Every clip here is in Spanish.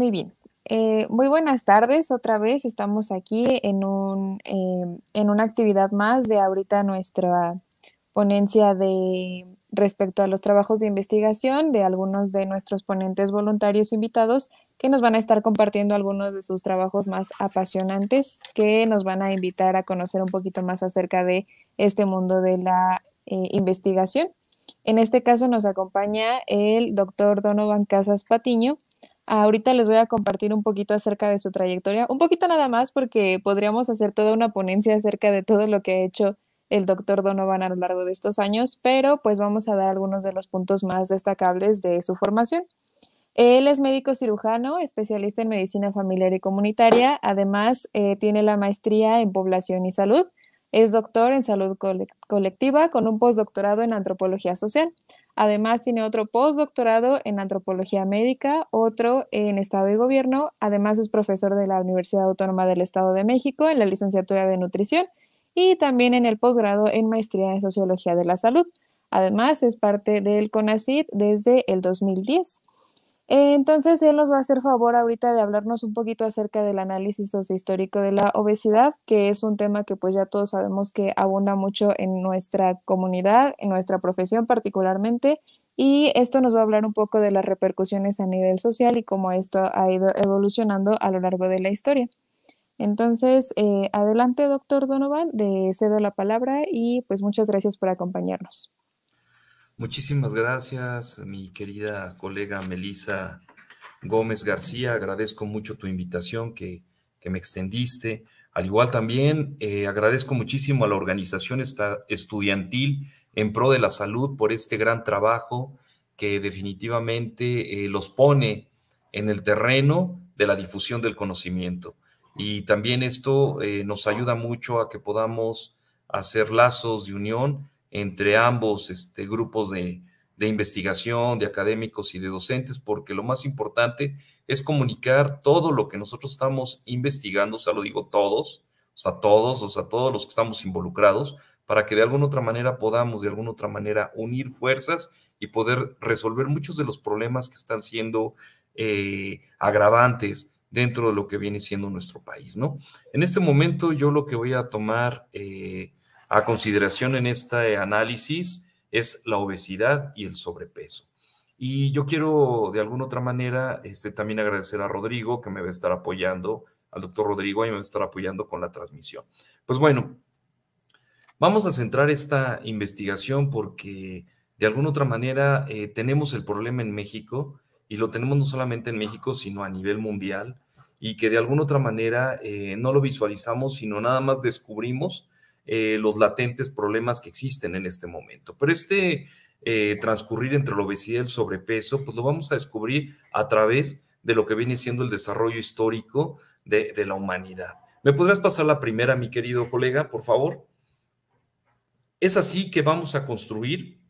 Muy bien. Eh, muy buenas tardes, otra vez estamos aquí en, un, eh, en una actividad más de ahorita nuestra ponencia de respecto a los trabajos de investigación de algunos de nuestros ponentes voluntarios invitados que nos van a estar compartiendo algunos de sus trabajos más apasionantes que nos van a invitar a conocer un poquito más acerca de este mundo de la eh, investigación. En este caso nos acompaña el doctor Donovan Casas Patiño, Ahorita les voy a compartir un poquito acerca de su trayectoria, un poquito nada más porque podríamos hacer toda una ponencia acerca de todo lo que ha hecho el doctor Donovan a lo largo de estos años, pero pues vamos a dar algunos de los puntos más destacables de su formación. Él es médico cirujano, especialista en medicina familiar y comunitaria, además eh, tiene la maestría en población y salud, es doctor en salud colectiva con un postdoctorado en antropología social. Además, tiene otro postdoctorado en antropología médica, otro en Estado y Gobierno. Además, es profesor de la Universidad Autónoma del Estado de México en la licenciatura de Nutrición y también en el posgrado en Maestría en Sociología de la Salud. Además, es parte del CONACID desde el 2010. Entonces, él nos va a hacer favor ahorita de hablarnos un poquito acerca del análisis sociohistórico de la obesidad, que es un tema que pues ya todos sabemos que abunda mucho en nuestra comunidad, en nuestra profesión particularmente, y esto nos va a hablar un poco de las repercusiones a nivel social y cómo esto ha ido evolucionando a lo largo de la historia. Entonces, eh, adelante, doctor Donovan, le cedo la palabra y pues muchas gracias por acompañarnos. Muchísimas gracias, mi querida colega Melisa Gómez García. Agradezco mucho tu invitación que, que me extendiste. Al igual también eh, agradezco muchísimo a la organización estudiantil en pro de la salud por este gran trabajo que definitivamente eh, los pone en el terreno de la difusión del conocimiento. Y también esto eh, nos ayuda mucho a que podamos hacer lazos de unión entre ambos este, grupos de, investigación, de académicos y de docentes, porque lo más importante es comunicar todo lo que nosotros estamos investigando, o sea, lo digo todos, o sea, todos, o sea, todos los que estamos involucrados, para que de alguna otra manera podamos, de alguna otra manera, unir fuerzas y poder resolver muchos de los problemas que están siendo eh, agravantes dentro de lo que viene siendo nuestro país, ¿no? En este momento yo lo que voy a tomar... Eh, a consideración en este análisis es la obesidad y el sobrepeso. Y yo quiero de alguna otra manera este, también agradecer a Rodrigo que me va a estar apoyando, al doctor Rodrigo y me va a estar apoyando con la transmisión. Pues bueno, vamos a centrar esta investigación porque de alguna otra manera eh, tenemos el problema en México y lo tenemos no solamente en México, sino a nivel mundial y que de alguna otra manera eh, no lo visualizamos, sino nada más descubrimos eh, los latentes problemas que existen en este momento. Pero este eh, transcurrir entre la obesidad y el sobrepeso, pues lo vamos a descubrir a través de lo que viene siendo el desarrollo histórico de, la humanidad. ¿Me podrás pasar la primera, mi querido colega, por favor? Es así que vamos a construir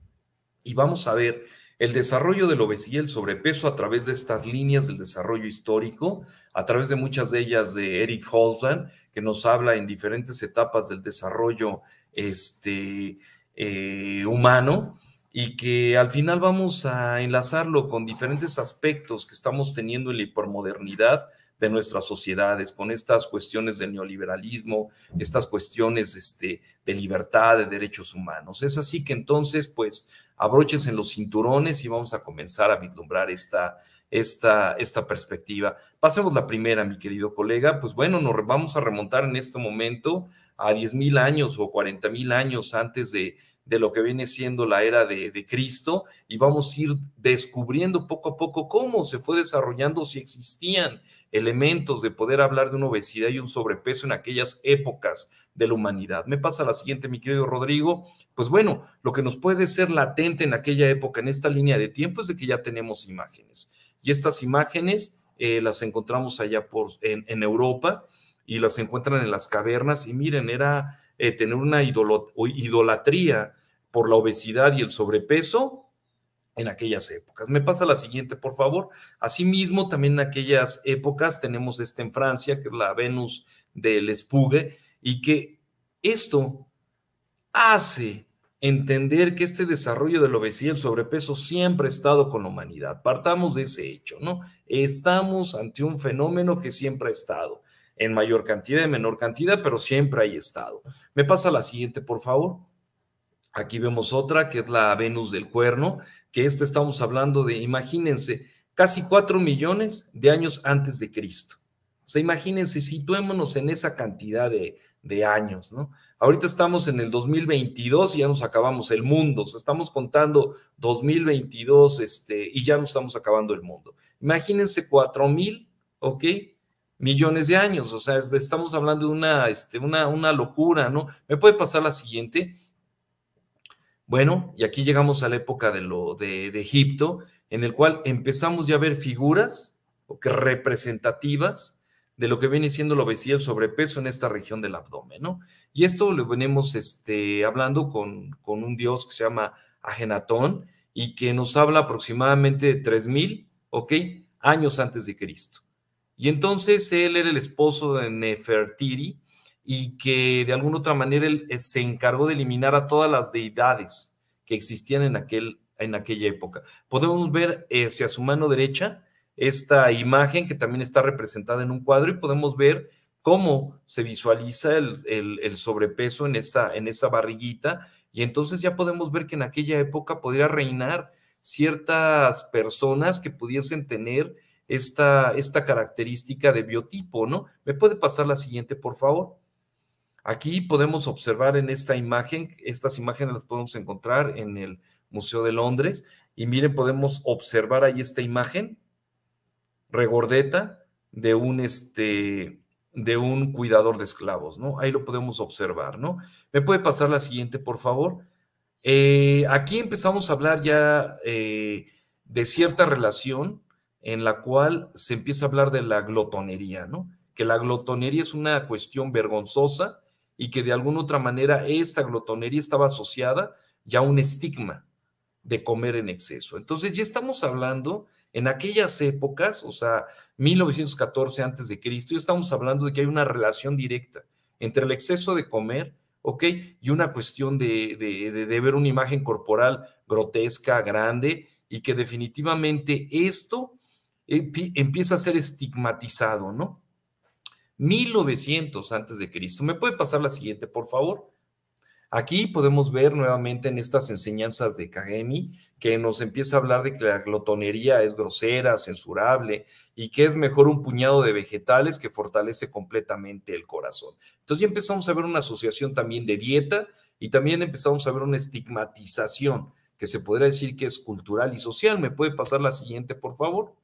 y vamos a ver el desarrollo de la obesidad y el sobrepeso a través de estas líneas del desarrollo histórico, a través de muchas de ellas de Eric Holzman, que nos habla en diferentes etapas del desarrollo este, eh, humano y que al final vamos a enlazarlo con diferentes aspectos que estamos teniendo en la hipermodernidad de nuestras sociedades, con estas cuestiones del neoliberalismo, estas cuestiones este, de libertad, de derechos humanos. Es así que entonces, pues, abróchense en los cinturones y vamos a comenzar a vislumbrar esta esta, esta perspectiva. Pasemos la primera, mi querido colega. Pues bueno, nos vamos a remontar en este momento a 10.000 años o 40.000 años antes de, lo que viene siendo la era de, de, Cristo y vamos a ir descubriendo poco a poco cómo se fue desarrollando, si existían elementos de poder hablar de una obesidad y un sobrepeso en aquellas épocas de la humanidad. Me pasa la siguiente, mi querido Rodrigo. Pues bueno, lo que nos puede ser latente en aquella época, en esta línea de tiempo, es de que ya tenemos imágenes y estas imágenes eh, las encontramos allá por, en, Europa y las encuentran en las cavernas. Y miren, era eh, tener una idolatría por la obesidad y el sobrepeso en aquellas épocas. Me pasa la siguiente, por favor. Asimismo, también en aquellas épocas tenemos esta en Francia, que es la Venus del Espugue, y que esto hace entender que este desarrollo de la obesidad y el sobrepeso siempre ha estado con la humanidad. Partamos de ese hecho, ¿no? Estamos ante un fenómeno que siempre ha estado, en mayor cantidad, en menor cantidad, pero siempre ha estado. Me pasa la siguiente, por favor. Aquí vemos otra, que es la Venus del Cuerno, que esta estamos hablando de, imagínense, casi cuatro millones de años antes de Cristo. O sea, imagínense, situémonos en esa cantidad de, de años, ¿no? Ahorita estamos en el 2022 y ya nos acabamos el mundo. O sea, estamos contando 2022 este, y ya nos estamos acabando el mundo. Imagínense 4 mil, ¿ok? Millones de años. O sea, estamos hablando de una, este, una, una locura, ¿no? ¿Me puede pasar la siguiente? Bueno, y aquí llegamos a la época de, lo, de, de Egipto, en el cual empezamos ya a ver figuras representativas de lo que viene siendo la obesidad sobrepeso en esta región del abdomen, ¿no? Y esto lo venimos este, hablando con, con un dios que se llama Agenatón y que nos habla aproximadamente de 3.000, ¿ok? Años antes de Cristo. Y entonces él era el esposo de Nefertiri y que de alguna otra manera él eh, se encargó de eliminar a todas las deidades que existían en, aquel, en aquella época. Podemos ver eh, hacia su mano derecha esta imagen que también está representada en un cuadro y podemos ver cómo se visualiza el, sobrepeso en esa, en esa barriguita y entonces ya podemos ver que en aquella época podría reinar ciertas personas que pudiesen tener esta, esta característica de biotipo, ¿no? ¿Me puede pasar la siguiente, por favor? Aquí podemos observar en esta imagen, estas imágenes las podemos encontrar en el Museo de Londres, y miren, podemos observar ahí esta imagen regordeta de un, este, de un cuidador de esclavos, ¿no? Ahí lo podemos observar, ¿no? ¿Me puede pasar la siguiente, por favor? Eh, aquí empezamos a hablar ya eh, de cierta relación en la cual se empieza a hablar de la glotonería, ¿no? Que la glotonería es una cuestión vergonzosa y que de alguna otra manera esta glotonería estaba asociada ya a un estigma, de comer en exceso. Entonces ya estamos hablando en aquellas épocas, o sea, 1914 antes de Cristo, ya estamos hablando de que hay una relación directa entre el exceso de comer, ¿ok? Y una cuestión de, ver una imagen corporal grotesca, grande, y que definitivamente esto eh, empieza a ser estigmatizado, ¿no? 1900 antes de Cristo. ¿Me puede pasar la siguiente, por favor? Aquí podemos ver nuevamente en estas enseñanzas de Kagemi que nos empieza a hablar de que la glotonería es grosera, censurable y que es mejor un puñado de vegetales que fortalece completamente el corazón. Entonces ya empezamos a ver una asociación también de dieta y también empezamos a ver una estigmatización que se podría decir que es cultural y social. ¿Me puede pasar la siguiente, por favor?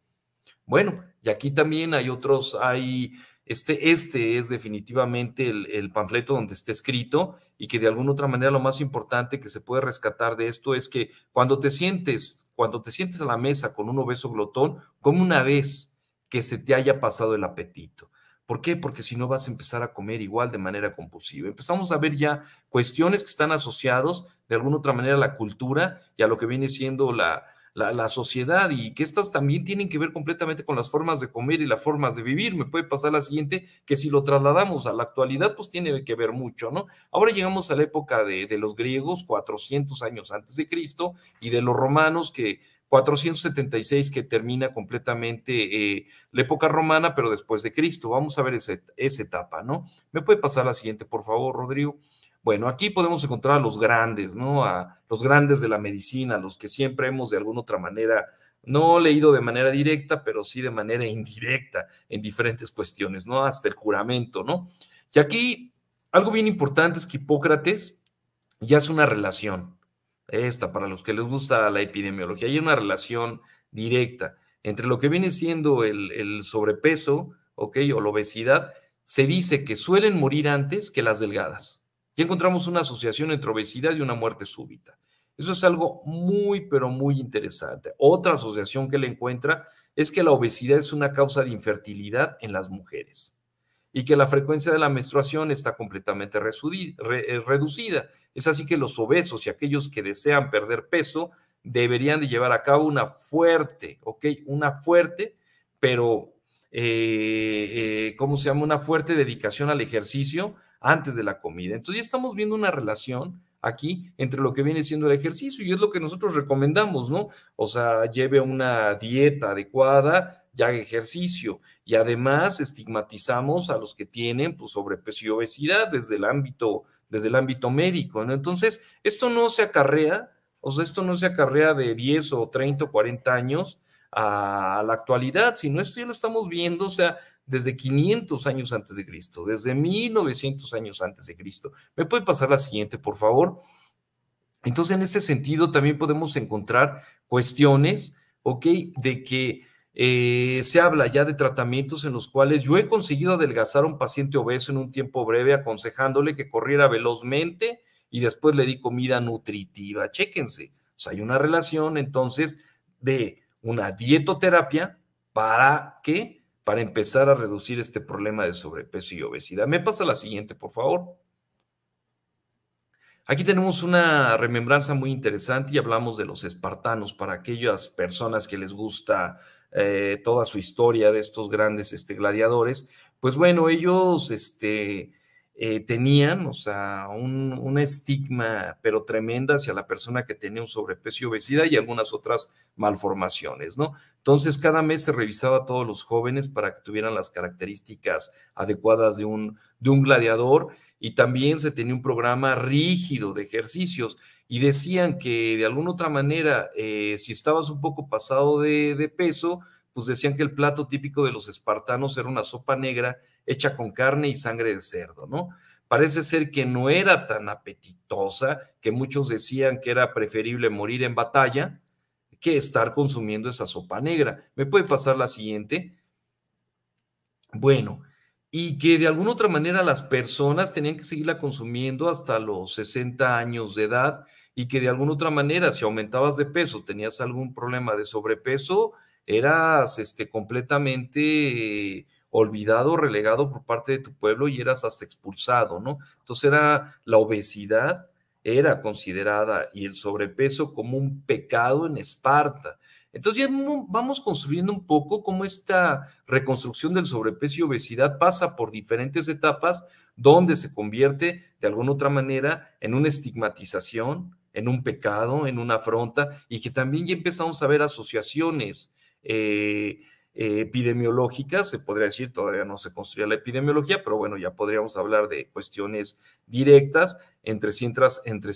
Bueno, y aquí también hay otros, hay este, este, es definitivamente el, panfleto donde está escrito y que de alguna otra manera lo más importante que se puede rescatar de esto es que cuando te sientes, cuando te sientes a la mesa con un obeso glotón, come una vez que se te haya pasado el apetito. ¿Por qué? Porque si no vas a empezar a comer igual de manera compulsiva. Empezamos a ver ya cuestiones que están asociados de alguna otra manera a la cultura y a lo que viene siendo la, la, sociedad y que estas también tienen que ver completamente con las formas de comer y las formas de vivir. Me puede pasar la siguiente, que si lo trasladamos a la actualidad, pues tiene que ver mucho, ¿no? Ahora llegamos a la época de, los griegos, 400 años antes de Cristo, y de los romanos que... 476 que termina completamente eh, la época romana, pero después de Cristo. Vamos a ver esa etapa, ¿no? ¿Me puede pasar la siguiente, por favor, Rodrigo? Bueno, aquí podemos encontrar a los grandes, ¿no? A los grandes de la medicina, los que siempre hemos de alguna otra manera, no leído de manera directa, pero sí de manera indirecta en diferentes cuestiones, ¿no? Hasta el juramento, ¿no? Y aquí algo bien importante es que Hipócrates ya es una relación, esta, para los que les gusta la epidemiología, hay una relación directa entre lo que viene siendo el, el sobrepeso, ¿ok? O la obesidad, se dice que suelen morir antes que las delgadas. Y encontramos una asociación entre obesidad y una muerte súbita. Eso es algo muy, pero muy interesante. Otra asociación que le encuentra es que la obesidad es una causa de infertilidad en las mujeres y que la frecuencia de la menstruación está completamente eh, reducida. Es así que los obesos y aquellos que desean perder peso deberían de llevar a cabo una fuerte, ¿ok? Una fuerte, pero, eh, eh, ¿cómo se llama? Una fuerte dedicación al ejercicio antes de la comida. Entonces ya estamos viendo una relación aquí entre lo que viene siendo el ejercicio y es lo que nosotros recomendamos, ¿no? O sea, lleve una dieta adecuada, y haga ejercicio. Y además estigmatizamos a los que tienen pues, sobrepeso y obesidad desde el ámbito, desde el ámbito médico, ¿no? Entonces, esto no se acarrea, o sea, esto no se acarrea de 10 o 30 o 40 años a la actualidad, sino esto ya lo estamos viendo, o sea, desde 500 años antes de Cristo, desde 1900 años antes de Cristo. ¿Me puede pasar la siguiente, por favor? Entonces, en ese sentido, también podemos encontrar cuestiones, ¿ok? De que eh, se habla ya de tratamientos en los cuales yo he conseguido adelgazar a un paciente obeso en un tiempo breve, aconsejándole que corriera velozmente y después le di comida nutritiva. Chéquense. O sea, hay una relación entonces de una dietoterapia para que para empezar a reducir este problema de sobrepeso y obesidad. Me pasa la siguiente, por favor. Aquí tenemos una remembranza muy interesante y hablamos de los espartanos, para aquellas personas que les gusta eh, toda su historia de estos grandes este, gladiadores. Pues bueno, ellos este, eh, tenían, o sea, un, estigma, pero tremenda hacia la persona que tenía un sobrepeso y obesidad y algunas otras malformaciones, ¿no? Entonces, cada mes se revisaba a todos los jóvenes para que tuvieran las características adecuadas de un, gladiador y también se tenía un programa rígido de ejercicios y decían que de alguna otra manera, eh, si estabas un poco pasado de peso, pues decían que el plato típico de los espartanos era una sopa negra hecha con carne y sangre de cerdo, ¿no? Parece ser que no era tan apetitosa, que muchos decían que era preferible morir en batalla que estar consumiendo esa sopa negra. ¿Me puede pasar la siguiente? Bueno, y que de alguna otra manera las personas tenían que seguirla consumiendo hasta los 60 años de edad y que de alguna otra manera si aumentabas de peso, tenías algún problema de sobrepeso, eras este, completamente eh, olvidado, relegado por parte de tu pueblo y eras hasta expulsado, ¿no? Entonces era la obesidad era considerada y el sobrepeso como un pecado en Esparta. Entonces ya vamos construyendo un poco cómo esta reconstrucción del sobrepeso y obesidad pasa por diferentes etapas donde se convierte de alguna otra manera en una estigmatización, en un pecado, en una afronta y que también ya empezamos a ver asociaciones eh, eh, epidemiológicas, se podría decir, todavía no se construía la epidemiología, pero bueno, ya podríamos hablar de cuestiones directas entre ciertas, entre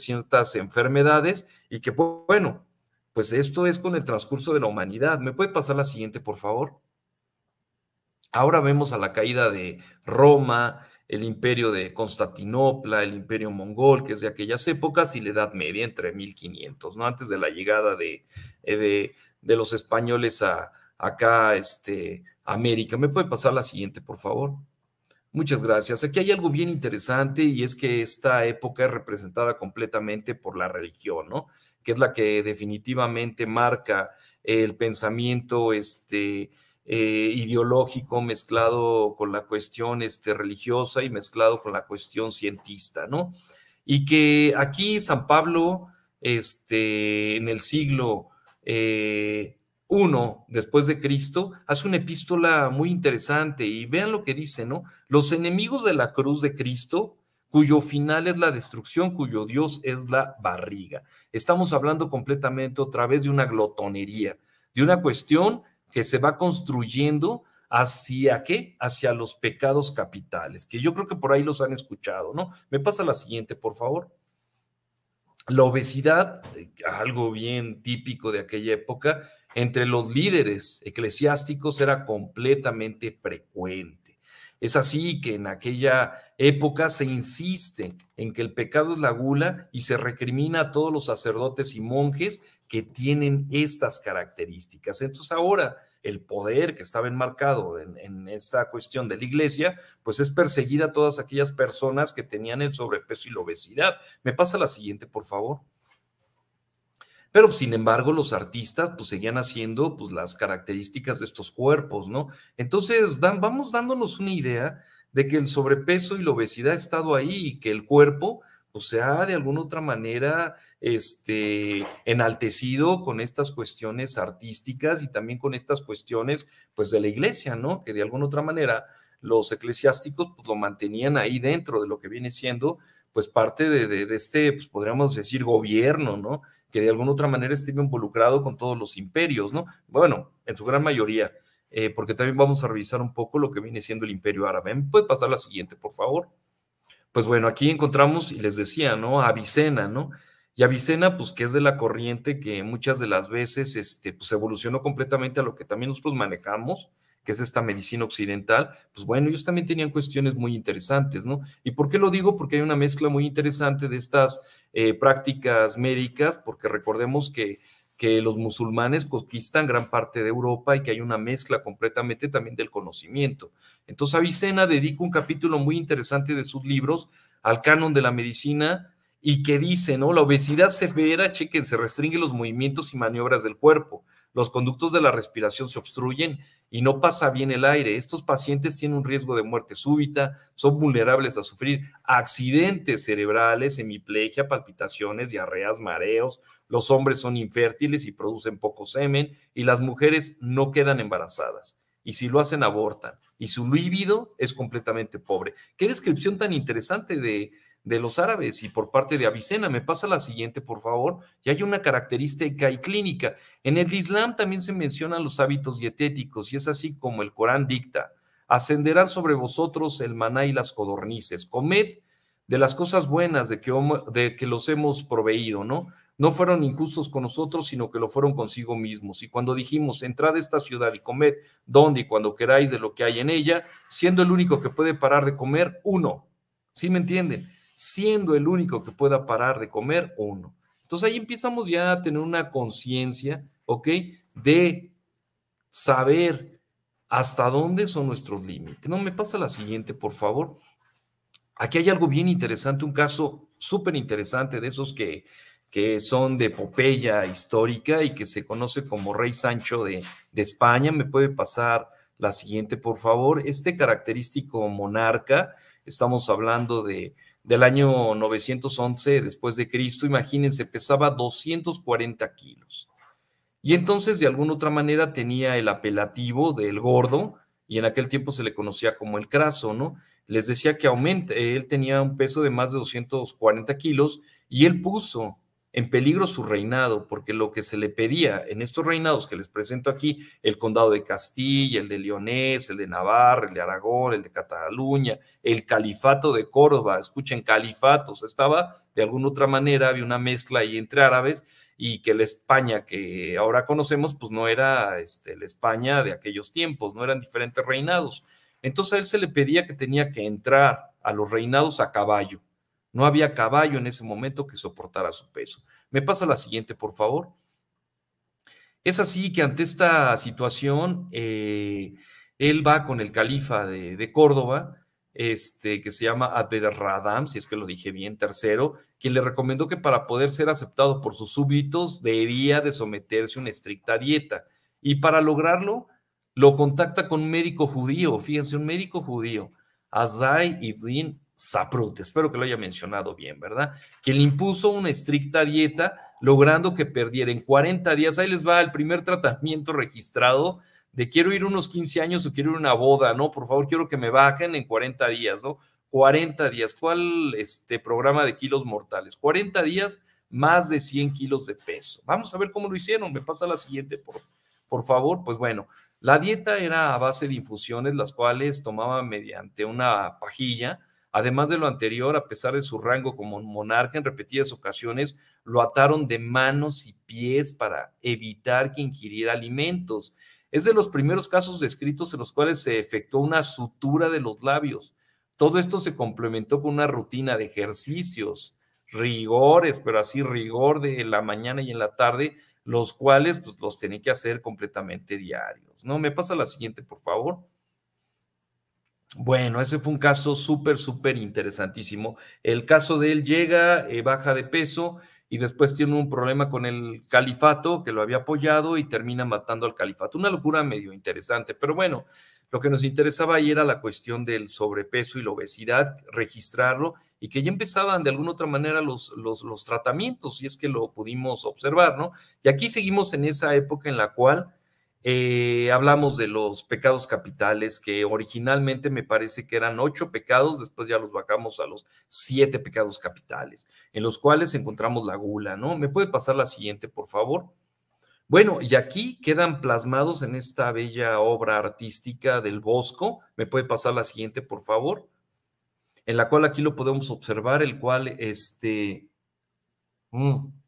enfermedades y que, bueno, pues esto es con el transcurso de la humanidad. ¿Me puede pasar la siguiente, por favor? Ahora vemos a la caída de Roma, el imperio de Constantinopla, el imperio mongol, que es de aquellas épocas, y la Edad Media entre 1500, ¿no? Antes de la llegada de eh, de los españoles a acá, este, América. ¿Me puede pasar la siguiente, por favor? Muchas gracias. Aquí hay algo bien interesante y es que esta época es representada completamente por la religión, ¿no? Que es la que definitivamente marca el pensamiento este, eh, ideológico mezclado con la cuestión este, religiosa y mezclado con la cuestión cientista, ¿no? Y que aquí San Pablo, este, en el siglo eh, uno después de Cristo, hace una epístola muy interesante y vean lo que dice, ¿no? Los enemigos de la cruz de Cristo, cuyo final es la destrucción, cuyo Dios es la barriga. Estamos hablando completamente otra vez de una glotonería, de una cuestión que se va construyendo hacia qué? Hacia los pecados capitales, que yo creo que por ahí los han escuchado, ¿no? Me pasa la siguiente, por favor la obesidad, eh, algo bien típico de aquella época, entre los líderes eclesiásticos era completamente frecuente. Es así que en aquella época se insiste en que el pecado es la gula y se recrimina a todos los sacerdotes y monjes que tienen estas características. Entonces ahora el poder que estaba enmarcado en, esta cuestión de la iglesia, pues es perseguida a todas aquellas personas que tenían el sobrepeso y la obesidad. Me pasa la siguiente, por favor. Pero pues, sin embargo, los artistas pues seguían haciendo pues las características de estos cuerpos, ¿no? Entonces, dan, vamos dándonos una idea de que el sobrepeso y la obesidad ha estado ahí y que el cuerpo pues se ha de alguna otra manera este, enaltecido con estas cuestiones artísticas y también con estas cuestiones pues de la iglesia, ¿no? Que de alguna otra manera los eclesiásticos pues lo mantenían ahí dentro de lo que viene siendo pues parte de, de, este, pues podríamos decir, gobierno, ¿no? Que de alguna otra manera estuvo involucrado con todos los imperios, ¿no? Bueno, en su gran mayoría, eh, porque también vamos a revisar un poco lo que viene siendo el imperio árabe. ¿Me puede pasar la siguiente, por favor? Pues bueno, aquí encontramos, y les decía, ¿no? Avicena, ¿no? Y Avicena, pues que es de la corriente que muchas de las veces este, pues, evolucionó completamente a lo que también nosotros manejamos, que es esta medicina occidental, pues bueno, ellos también tenían cuestiones muy interesantes, ¿no? ¿Y por qué lo digo? Porque hay una mezcla muy interesante de estas eh, prácticas médicas, porque recordemos que que los musulmanes conquistan gran parte de Europa y que hay una mezcla completamente también del conocimiento. Entonces Avicena dedica un capítulo muy interesante de sus libros al canon de la medicina y que dice, ¿no? La obesidad severa, chequen, se restringen los movimientos y maniobras del cuerpo, los conductos de la respiración se obstruyen y no pasa bien el aire. Estos pacientes tienen un riesgo de muerte súbita, son vulnerables a sufrir accidentes cerebrales, hemiplegia, palpitaciones, diarreas, mareos. Los hombres son infértiles y producen poco semen y las mujeres no quedan embarazadas. Y si lo hacen, abortan. Y su líbido es completamente pobre. Qué descripción tan interesante de, de los árabes y por parte de Avicena. Me pasa la siguiente, por favor. Y hay una característica y clínica. En el Islam también se mencionan los hábitos dietéticos y es así como el Corán dicta. Ascenderán sobre vosotros el maná y las codornices. Comed de las cosas buenas de que, de que los hemos proveído, ¿no? No fueron injustos con nosotros, sino que lo fueron consigo mismos. Y cuando dijimos, entrad a esta ciudad y comed donde y cuando queráis de lo que hay en ella, siendo el único que puede parar de comer, uno. ¿Sí me entienden? siendo el único que pueda parar de comer uno. Entonces ahí empezamos ya a tener una conciencia, ¿ok? De saber hasta dónde son nuestros límites. No, me pasa la siguiente, por favor. Aquí hay algo bien interesante, un caso súper interesante de esos que, que son de epopeya histórica y que se conoce como Rey Sancho de España. ¿Me puede pasar la siguiente, por favor? Este característico monarca, estamos hablando de del año 911 después de Cristo, imagínense, pesaba 240 kilos. Y entonces de alguna otra manera tenía el apelativo del gordo y en aquel tiempo se le conocía como el craso, ¿no? Les decía que aumente, él tenía un peso de más de 240 kilos y él puso en peligro su reinado, porque lo que se le pedía en estos reinados que les presento aquí, el condado de Castilla, el de Leonés, el de Navarra, el de Aragón, el de Cataluña, el califato de Córdoba, escuchen, califatos, estaba de alguna otra manera, había una mezcla ahí entre árabes y que la España que ahora conocemos, pues no era este, la España de aquellos tiempos, no eran diferentes reinados. Entonces a él se le pedía que tenía que entrar a los reinados a caballo no había caballo en ese momento que soportara su peso. Me pasa la siguiente, por favor. Es así que ante esta situación, eh, él va con el califa de, Córdoba, este, que se llama Radam, si es que lo dije bien, tercero, quien le recomendó que para poder ser aceptado por sus súbditos debía de someterse a una estricta dieta. Y para lograrlo, lo contacta con un médico judío, fíjense, un médico judío, Azai Ibn Saprut, espero que lo haya mencionado bien, ¿verdad? Que le impuso una estricta dieta, logrando que perdiera en 40 días. Ahí les va el primer tratamiento registrado de quiero ir unos 15 años o quiero ir a una boda, ¿no? Por favor, quiero que me bajen en 40 días, ¿no? 40 días. ¿Cuál este programa de kilos mortales? 40 días, más de 100 kilos de peso. Vamos a ver cómo lo hicieron. Me pasa la siguiente, por, por favor. Pues bueno, la dieta era a base de infusiones, las cuales tomaba mediante una pajilla Además de lo anterior, a pesar de su rango como monarca, en repetidas ocasiones lo ataron de manos y pies para evitar que ingiriera alimentos. Es de los primeros casos descritos en los cuales se efectuó una sutura de los labios. Todo esto se complementó con una rutina de ejercicios, rigores, pero así rigor de la mañana y en la tarde, los cuales pues, los tenía que hacer completamente diarios. ¿no? Me pasa la siguiente, por favor. Bueno, ese fue un caso súper, súper interesantísimo. El caso de él llega, eh, baja de peso y después tiene un problema con el califato que lo había apoyado y termina matando al califato. Una locura medio interesante, pero bueno, lo que nos interesaba ahí era la cuestión del sobrepeso y la obesidad, registrarlo y que ya empezaban de alguna otra manera los, los, los tratamientos, y es que lo pudimos observar, ¿no? Y aquí seguimos en esa época en la cual eh, hablamos de los pecados capitales, que originalmente me parece que eran ocho pecados, después ya los bajamos a los siete pecados capitales, en los cuales encontramos la gula, ¿no? ¿Me puede pasar la siguiente, por favor? Bueno, y aquí quedan plasmados en esta bella obra artística del Bosco. ¿Me puede pasar la siguiente, por favor? En la cual aquí lo podemos observar, el cual, este, mm,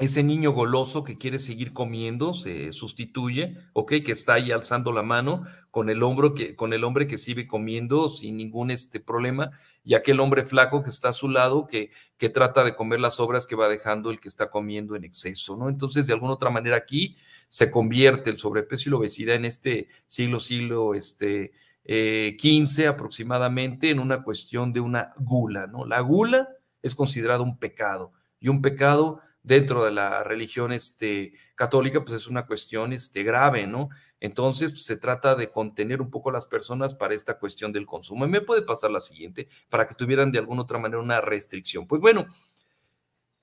ese niño goloso que quiere seguir comiendo se sustituye, ¿ok? Que está ahí alzando la mano con el que, con el hombre que sigue comiendo sin ningún este problema y aquel hombre flaco que está a su lado que, que trata de comer las obras que va dejando el que está comiendo en exceso, ¿no? Entonces, de alguna otra manera aquí se convierte el sobrepeso y la obesidad en este siglo, siglo, este, 15 eh, aproximadamente en una cuestión de una gula, ¿no? La gula es considerada un pecado y un pecado dentro de la religión este, católica, pues es una cuestión este, grave, ¿no? Entonces, pues, se trata de contener un poco a las personas para esta cuestión del consumo. Y me puede pasar la siguiente, para que tuvieran de alguna otra manera una restricción. Pues bueno,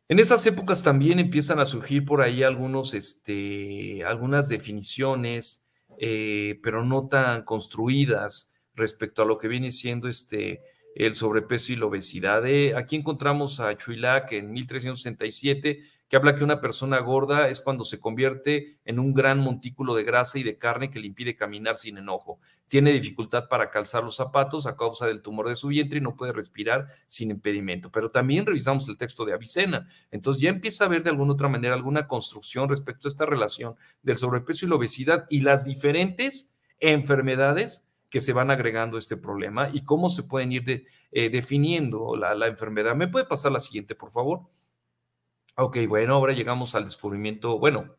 en esas épocas también empiezan a surgir por ahí algunos, este, algunas definiciones, eh, pero no tan construidas respecto a lo que viene siendo este, el sobrepeso y la obesidad. Eh, aquí encontramos a Chuilac en 1367, que habla que una persona gorda es cuando se convierte en un gran montículo de grasa y de carne que le impide caminar sin enojo. Tiene dificultad para calzar los zapatos a causa del tumor de su vientre y no puede respirar sin impedimento. Pero también revisamos el texto de Avicena. Entonces ya empieza a haber de alguna otra manera alguna construcción respecto a esta relación del sobrepeso y la obesidad y las diferentes enfermedades que se van agregando este problema y cómo se pueden ir eh, definiendo la, enfermedad. ¿Me puede pasar la siguiente, por favor? Ok, bueno, ahora llegamos al descubrimiento, bueno,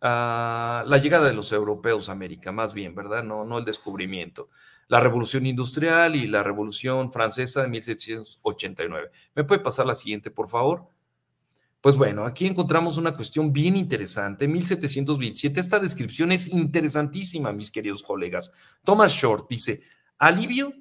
a la llegada de los europeos a América, más bien, ¿verdad? No, no el descubrimiento. La revolución industrial y la revolución francesa de 1789. ¿Me puede pasar la siguiente, por favor? Pues bueno, aquí encontramos una cuestión bien interesante. 1727, esta descripción es interesantísima, mis queridos colegas. Thomas Short dice, alivio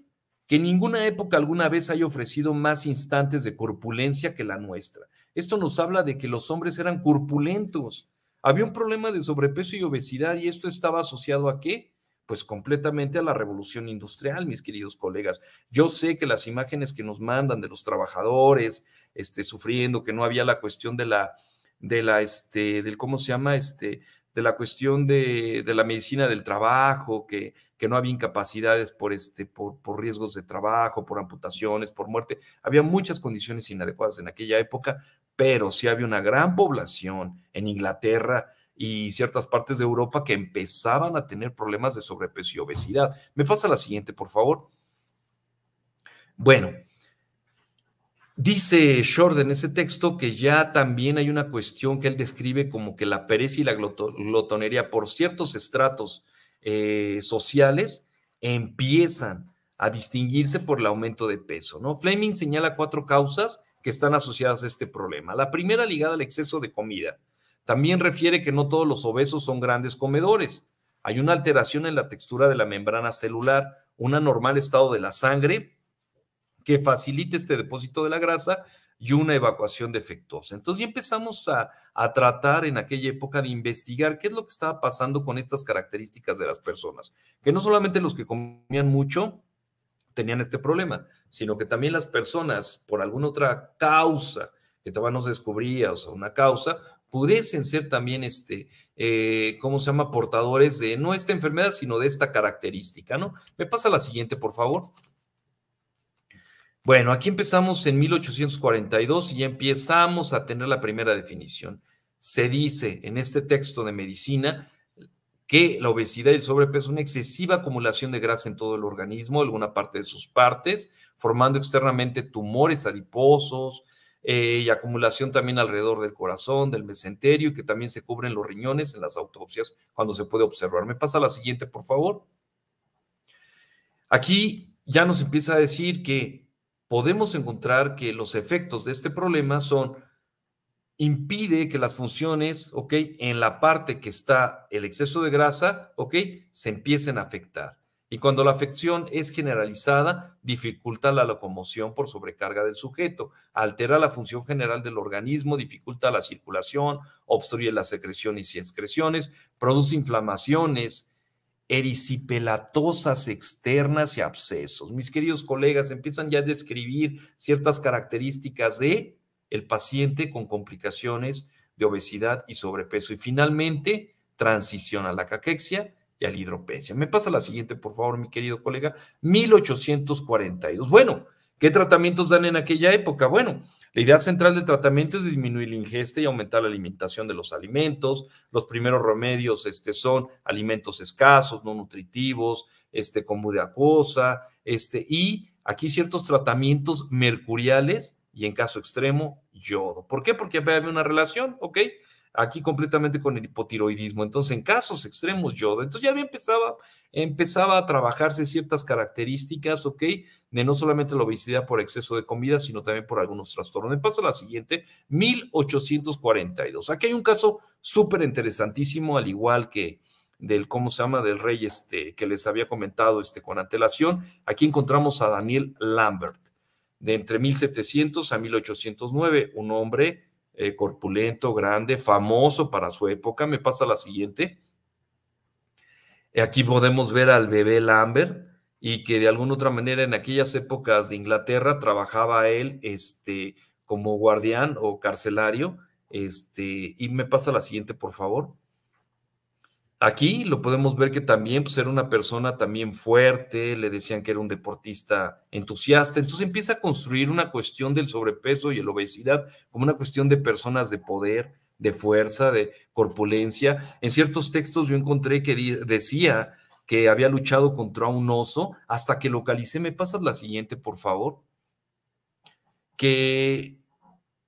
que ninguna época alguna vez haya ofrecido más instantes de corpulencia que la nuestra. Esto nos habla de que los hombres eran corpulentos. Había un problema de sobrepeso y obesidad y esto estaba asociado a qué? pues completamente a la revolución industrial, mis queridos colegas. Yo sé que las imágenes que nos mandan de los trabajadores este, sufriendo, que no había la cuestión de la, de la, este, del, ¿cómo se llama? Este, de la cuestión de, la medicina del trabajo, que, que, no había incapacidades por, este, por, por riesgos de trabajo, por amputaciones, por muerte. Había muchas condiciones inadecuadas en aquella época, pero sí había una gran población en Inglaterra, y ciertas partes de Europa que empezaban a tener problemas de sobrepeso y obesidad. Me pasa la siguiente, por favor. Bueno, dice Short en ese texto que ya también hay una cuestión que él describe como que la pereza y la glotonería por ciertos estratos eh, sociales empiezan a distinguirse por el aumento de peso. ¿no? Fleming señala cuatro causas que están asociadas a este problema. La primera ligada al exceso de comida. También refiere que no todos los obesos son grandes comedores. Hay una alteración en la textura de la membrana celular, un anormal estado de la sangre que facilita este depósito de la grasa y una evacuación defectuosa. Entonces ya empezamos a, a, tratar en aquella época de investigar qué es lo que estaba pasando con estas características de las personas, que no solamente los que comían mucho tenían este problema, sino que también las personas por alguna otra causa que todavía no se descubría, o sea, una causa, pudiesen ser también, este, eh, ¿cómo se llama?, portadores de no esta enfermedad, sino de esta característica, ¿no? Me pasa la siguiente, por favor. Bueno, aquí empezamos en 1842 y ya empezamos a tener la primera definición. Se dice en este texto de medicina que la obesidad y el sobrepeso es una excesiva acumulación de grasa en todo el organismo, alguna parte de sus partes, formando externamente tumores adiposos, eh, y acumulación también alrededor del corazón, del mesenterio, y que también se cubren los riñones en las autopsias cuando se puede observar. ¿Me pasa la siguiente, por favor? Aquí ya nos empieza a decir que podemos encontrar que los efectos de este problema son impide que las funciones, ok, en la parte que está el exceso de grasa, ok, se empiecen a afectar. Y cuando la afección es generalizada, dificulta la locomoción por sobrecarga del sujeto, altera la función general del organismo, dificulta la circulación, obstruye las secreciones y excreciones, produce inflamaciones, erisipelatosas externas y abscesos. Mis queridos colegas, empiezan ya a describir ciertas características de el paciente con complicaciones de obesidad y sobrepeso. Y finalmente, transición a la caquexia y hidropesia. Me pasa la siguiente, por favor, mi querido colega. 1842. Bueno, ¿Qué tratamientos dan en aquella época? Bueno, la idea central del tratamiento es disminuir la ingesta y aumentar la alimentación de los alimentos. Los primeros remedios este, son alimentos escasos, no nutritivos, este, con de acuosa, este, y aquí ciertos tratamientos mercuriales y en caso extremo, yodo. ¿Por qué? Porque había una relación, ¿ok? aquí completamente con el hipotiroidismo. Entonces, en casos extremos, yodo. Entonces ya empezaba, empezaba a trabajarse ciertas características, ¿ok? De no solamente la obesidad por exceso de comida, sino también por algunos trastornos. Me paso a la siguiente, 1842. Aquí hay un caso súper interesantísimo, al igual que del, ¿cómo se llama?, del rey este, que les había comentado este, con antelación. Aquí encontramos a Daniel Lambert, de entre 1700 a 1809, un hombre eh, corpulento, grande, famoso para su época. Me pasa la siguiente. Aquí podemos ver al bebé Lambert y que de alguna otra manera en aquellas épocas de Inglaterra trabajaba él este, como guardián o carcelario. Este, y me pasa la siguiente, por favor. Aquí lo podemos ver que también pues, era una persona también fuerte, le decían que era un deportista entusiasta, entonces empieza a construir una cuestión del sobrepeso y la obesidad como una cuestión de personas de poder, de fuerza, de corpulencia. En ciertos textos yo encontré que decía que había luchado contra un oso hasta que localicé, me pasas la siguiente, por favor, que,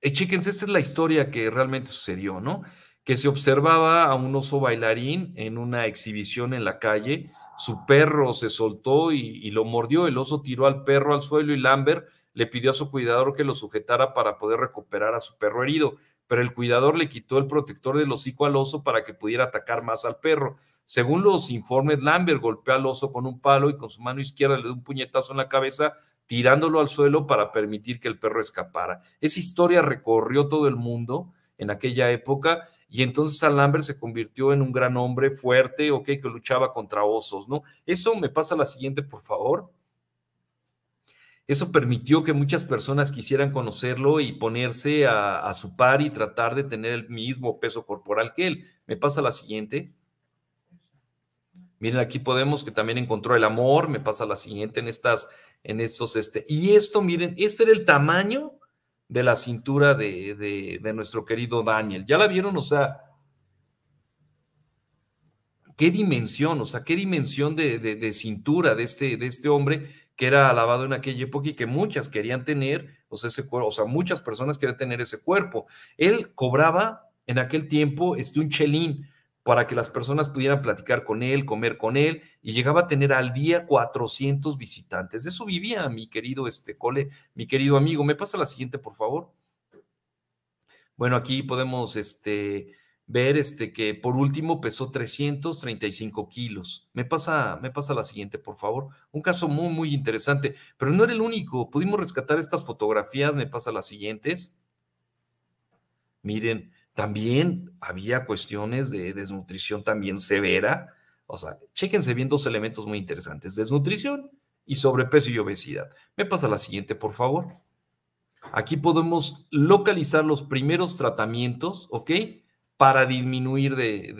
eh, esta es la historia que realmente sucedió, ¿no? que se observaba a un oso bailarín en una exhibición en la calle. Su perro se soltó y, lo mordió. El oso tiró al perro al suelo y Lambert le pidió a su cuidador que lo sujetara para poder recuperar a su perro herido. Pero el cuidador le quitó el protector del hocico al oso para que pudiera atacar más al perro. Según los informes, Lambert golpeó al oso con un palo y con su mano izquierda le dio un puñetazo en la cabeza, tirándolo al suelo para permitir que el perro escapara. Esa historia recorrió todo el mundo en aquella época y entonces San Lambert se convirtió en un gran hombre fuerte, ok, que luchaba contra osos, ¿no? Eso me pasa la siguiente, por favor. Eso permitió que muchas personas quisieran conocerlo y ponerse a, su par y tratar de tener el mismo peso corporal que él. Me pasa la siguiente. Miren, aquí Podemos que también encontró el amor, me pasa la siguiente en estas, en estos, este. Y esto, miren, este era el tamaño de la cintura de, nuestro querido Daniel. ¿Ya la vieron? O sea, qué dimensión, o sea, qué dimensión de, cintura de este, de este hombre que era alabado en aquella época y que muchas querían tener, o sea, ese cuerpo, o sea, muchas personas querían tener ese cuerpo. Él cobraba en aquel tiempo este, un chelín, para que las personas pudieran platicar con él, comer con él, y llegaba a tener al día 400 visitantes. De eso vivía mi querido este cole, mi querido amigo. ¿Me pasa la siguiente, por favor? Bueno, aquí podemos este, ver este, que por último pesó 335 kilos. Me pasa, me pasa la siguiente, por favor. Un caso muy, muy interesante, pero no era el único. Pudimos rescatar estas fotografías, me pasa las siguientes. Miren, también había cuestiones de desnutrición también severa. O sea, chéquense bien dos elementos muy interesantes, desnutrición y sobrepeso y obesidad. Me pasa la siguiente, por favor. Aquí podemos localizar los primeros tratamientos, ¿ok? Para disminuir de,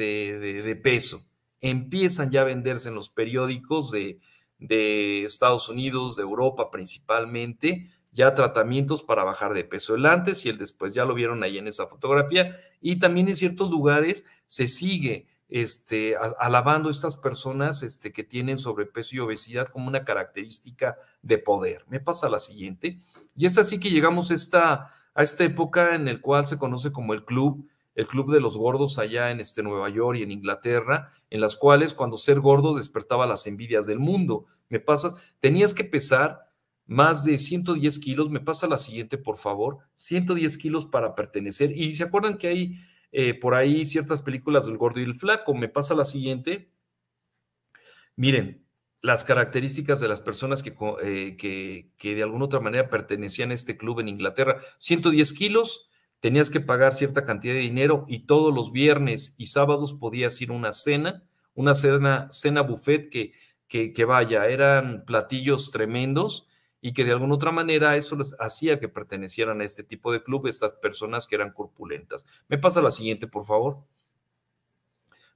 de peso. Empiezan ya a venderse en los periódicos de, Estados Unidos, de Europa principalmente, ya tratamientos para bajar de peso. El antes y el después, ya lo vieron ahí en esa fotografía. Y también en ciertos lugares se sigue este, alabando a estas personas este, que tienen sobrepeso y obesidad como una característica de poder. Me pasa la siguiente. Y es así que llegamos esta, a esta época en el cual se conoce como el club, el club de los gordos allá en este Nueva York y en Inglaterra, en las cuales cuando ser gordo despertaba las envidias del mundo. Me pasa, tenías que pesar más de 110 kilos, me pasa la siguiente, por favor, 110 kilos para pertenecer. Y se acuerdan que hay eh, por ahí ciertas películas del gordo y el flaco, me pasa la siguiente. Miren, las características de las personas que, eh, que, de alguna otra manera pertenecían a este club en Inglaterra, 110 kilos, tenías que pagar cierta cantidad de dinero y todos los viernes y sábados podías ir a una cena, una cena, cena buffet que, que vaya, eran platillos tremendos y que de alguna otra manera eso les hacía que pertenecieran a este tipo de club, estas personas que eran corpulentas. Me pasa la siguiente, por favor.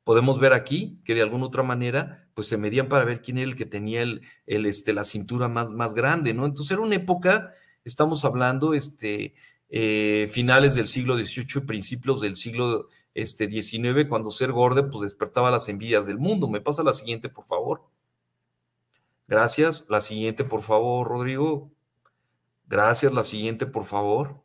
Podemos ver aquí que de alguna otra manera, pues se medían para ver quién era el que tenía el, el este, la cintura más, más grande, ¿no? Entonces era una época, estamos hablando, este, eh, finales del siglo XVIII y principios del siglo este, XIX, cuando ser gordo, pues despertaba las envidias del mundo. Me pasa la siguiente, por favor. Gracias. La siguiente, por favor, Rodrigo. Gracias. La siguiente, por favor.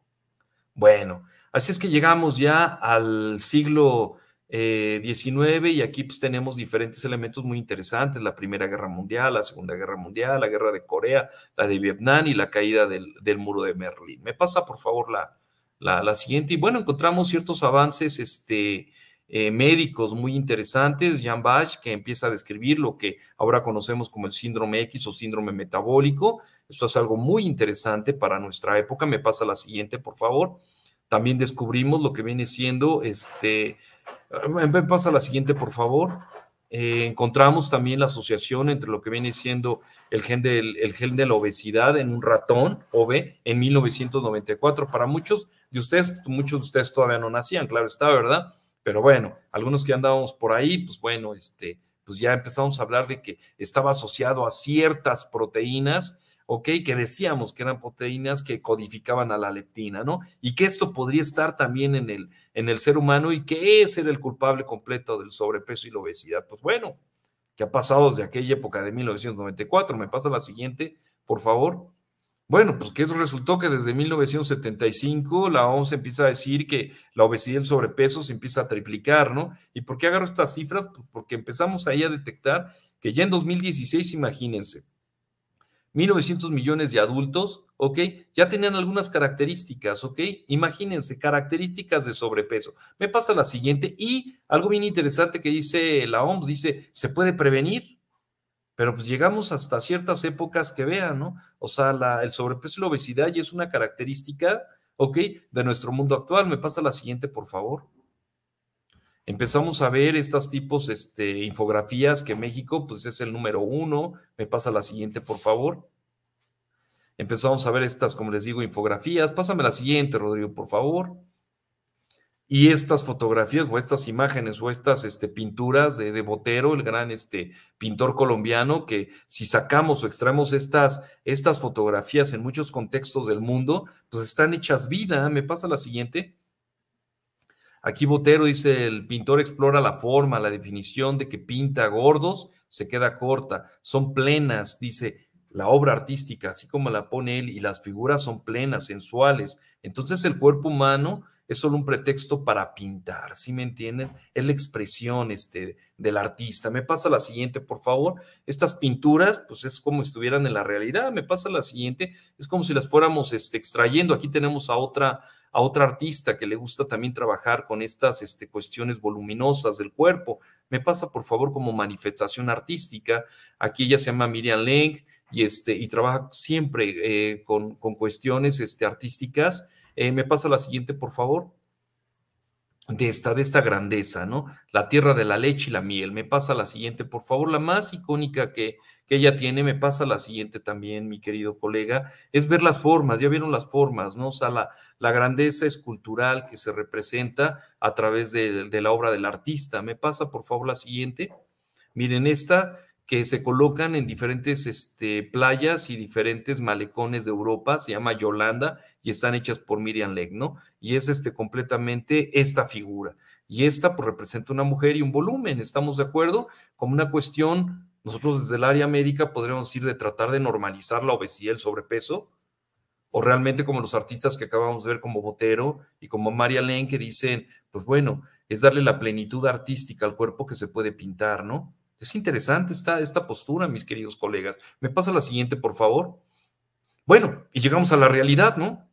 Bueno, así es que llegamos ya al siglo XIX eh, y aquí pues tenemos diferentes elementos muy interesantes, la Primera Guerra Mundial, la Segunda Guerra Mundial, la Guerra de Corea, la de Vietnam y la caída del, muro de Merlín. Me pasa por favor la, la, la, siguiente y bueno, encontramos ciertos avances este, eh, médicos muy interesantes, Jan Bach, que empieza a describir lo que ahora conocemos como el síndrome X o síndrome metabólico. Esto es algo muy interesante para nuestra época. Me pasa la siguiente, por favor. También descubrimos lo que viene siendo, este, eh, me pasa la siguiente, por favor. Eh, encontramos también la asociación entre lo que viene siendo el gen, del, el gen de la obesidad en un ratón, ob en 1994. Para muchos de ustedes, muchos de ustedes todavía no nacían, claro está, ¿verdad? Pero bueno, algunos que andábamos por ahí, pues bueno, este, pues ya empezamos a hablar de que estaba asociado a ciertas proteínas, ¿ok? Que decíamos que eran proteínas que codificaban a la leptina, ¿no? Y que esto podría estar también en el, en el ser humano y que ese era el culpable completo del sobrepeso y la obesidad. Pues bueno, ¿qué ha pasado desde aquella época de 1994? Me pasa la siguiente, por favor. Bueno, pues que eso resultó que desde 1975 la OMS empieza a decir que la obesidad y el sobrepeso se empieza a triplicar, ¿no? ¿Y por qué agarro estas cifras? Pues porque empezamos ahí a detectar que ya en 2016, imagínense, 1.900 millones de adultos, ¿ok? Ya tenían algunas características, ¿ok? Imagínense, características de sobrepeso. Me pasa la siguiente y algo bien interesante que dice la OMS, dice, ¿se puede prevenir? pero pues llegamos hasta ciertas épocas que vean, ¿no? O sea, el sobrepeso y la obesidad ya es una característica, ¿ok? De nuestro mundo actual. Me pasa la siguiente, por favor. Empezamos a ver estos tipos, este, infografías que México, pues es el número uno. Me pasa la siguiente, por favor. Empezamos a ver estas, como les digo, infografías. Pásame la siguiente, Rodrigo, por favor. Y estas fotografías o estas imágenes o estas este, pinturas de, Botero, el gran este, pintor colombiano, que si sacamos o extraemos estas, estas fotografías en muchos contextos del mundo, pues están hechas vida. ¿eh? Me pasa la siguiente. Aquí Botero dice, el pintor explora la forma, la definición de que pinta gordos, se queda corta, son plenas, dice, la obra artística, así como la pone él, y las figuras son plenas, sensuales. Entonces el cuerpo humano es solo un pretexto para pintar, ¿sí me entiendes? Es la expresión este, del artista. Me pasa la siguiente, por favor. Estas pinturas, pues es como estuvieran en la realidad. Me pasa la siguiente, es como si las fuéramos este, extrayendo. Aquí tenemos a otra, a otra artista que le gusta también trabajar con estas este, cuestiones voluminosas del cuerpo. Me pasa, por favor, como manifestación artística. Aquí ella se llama Miriam Leng y, este, y trabaja siempre eh, con, con cuestiones este, artísticas eh, me pasa la siguiente, por favor. De esta, de esta grandeza, ¿no? La tierra de la leche y la miel. Me pasa la siguiente, por favor, la más icónica que, que ella tiene, me pasa la siguiente también, mi querido colega, es ver las formas, ya vieron las formas, ¿no? O sea, la, la grandeza escultural que se representa a través de, de la obra del artista. Me pasa, por favor, la siguiente. Miren, esta que se colocan en diferentes este, playas y diferentes malecones de Europa, se llama Yolanda y están hechas por Miriam Leck, ¿no? Y es este, completamente esta figura. Y esta pues, representa una mujer y un volumen, ¿estamos de acuerdo? Como una cuestión, nosotros desde el área médica podríamos ir de tratar de normalizar la obesidad, el sobrepeso, o realmente como los artistas que acabamos de ver como Botero y como María Len que dicen, pues bueno, es darle la plenitud artística al cuerpo que se puede pintar, ¿no? Es interesante esta, esta postura, mis queridos colegas. ¿Me pasa la siguiente, por favor? Bueno, y llegamos a la realidad, ¿no?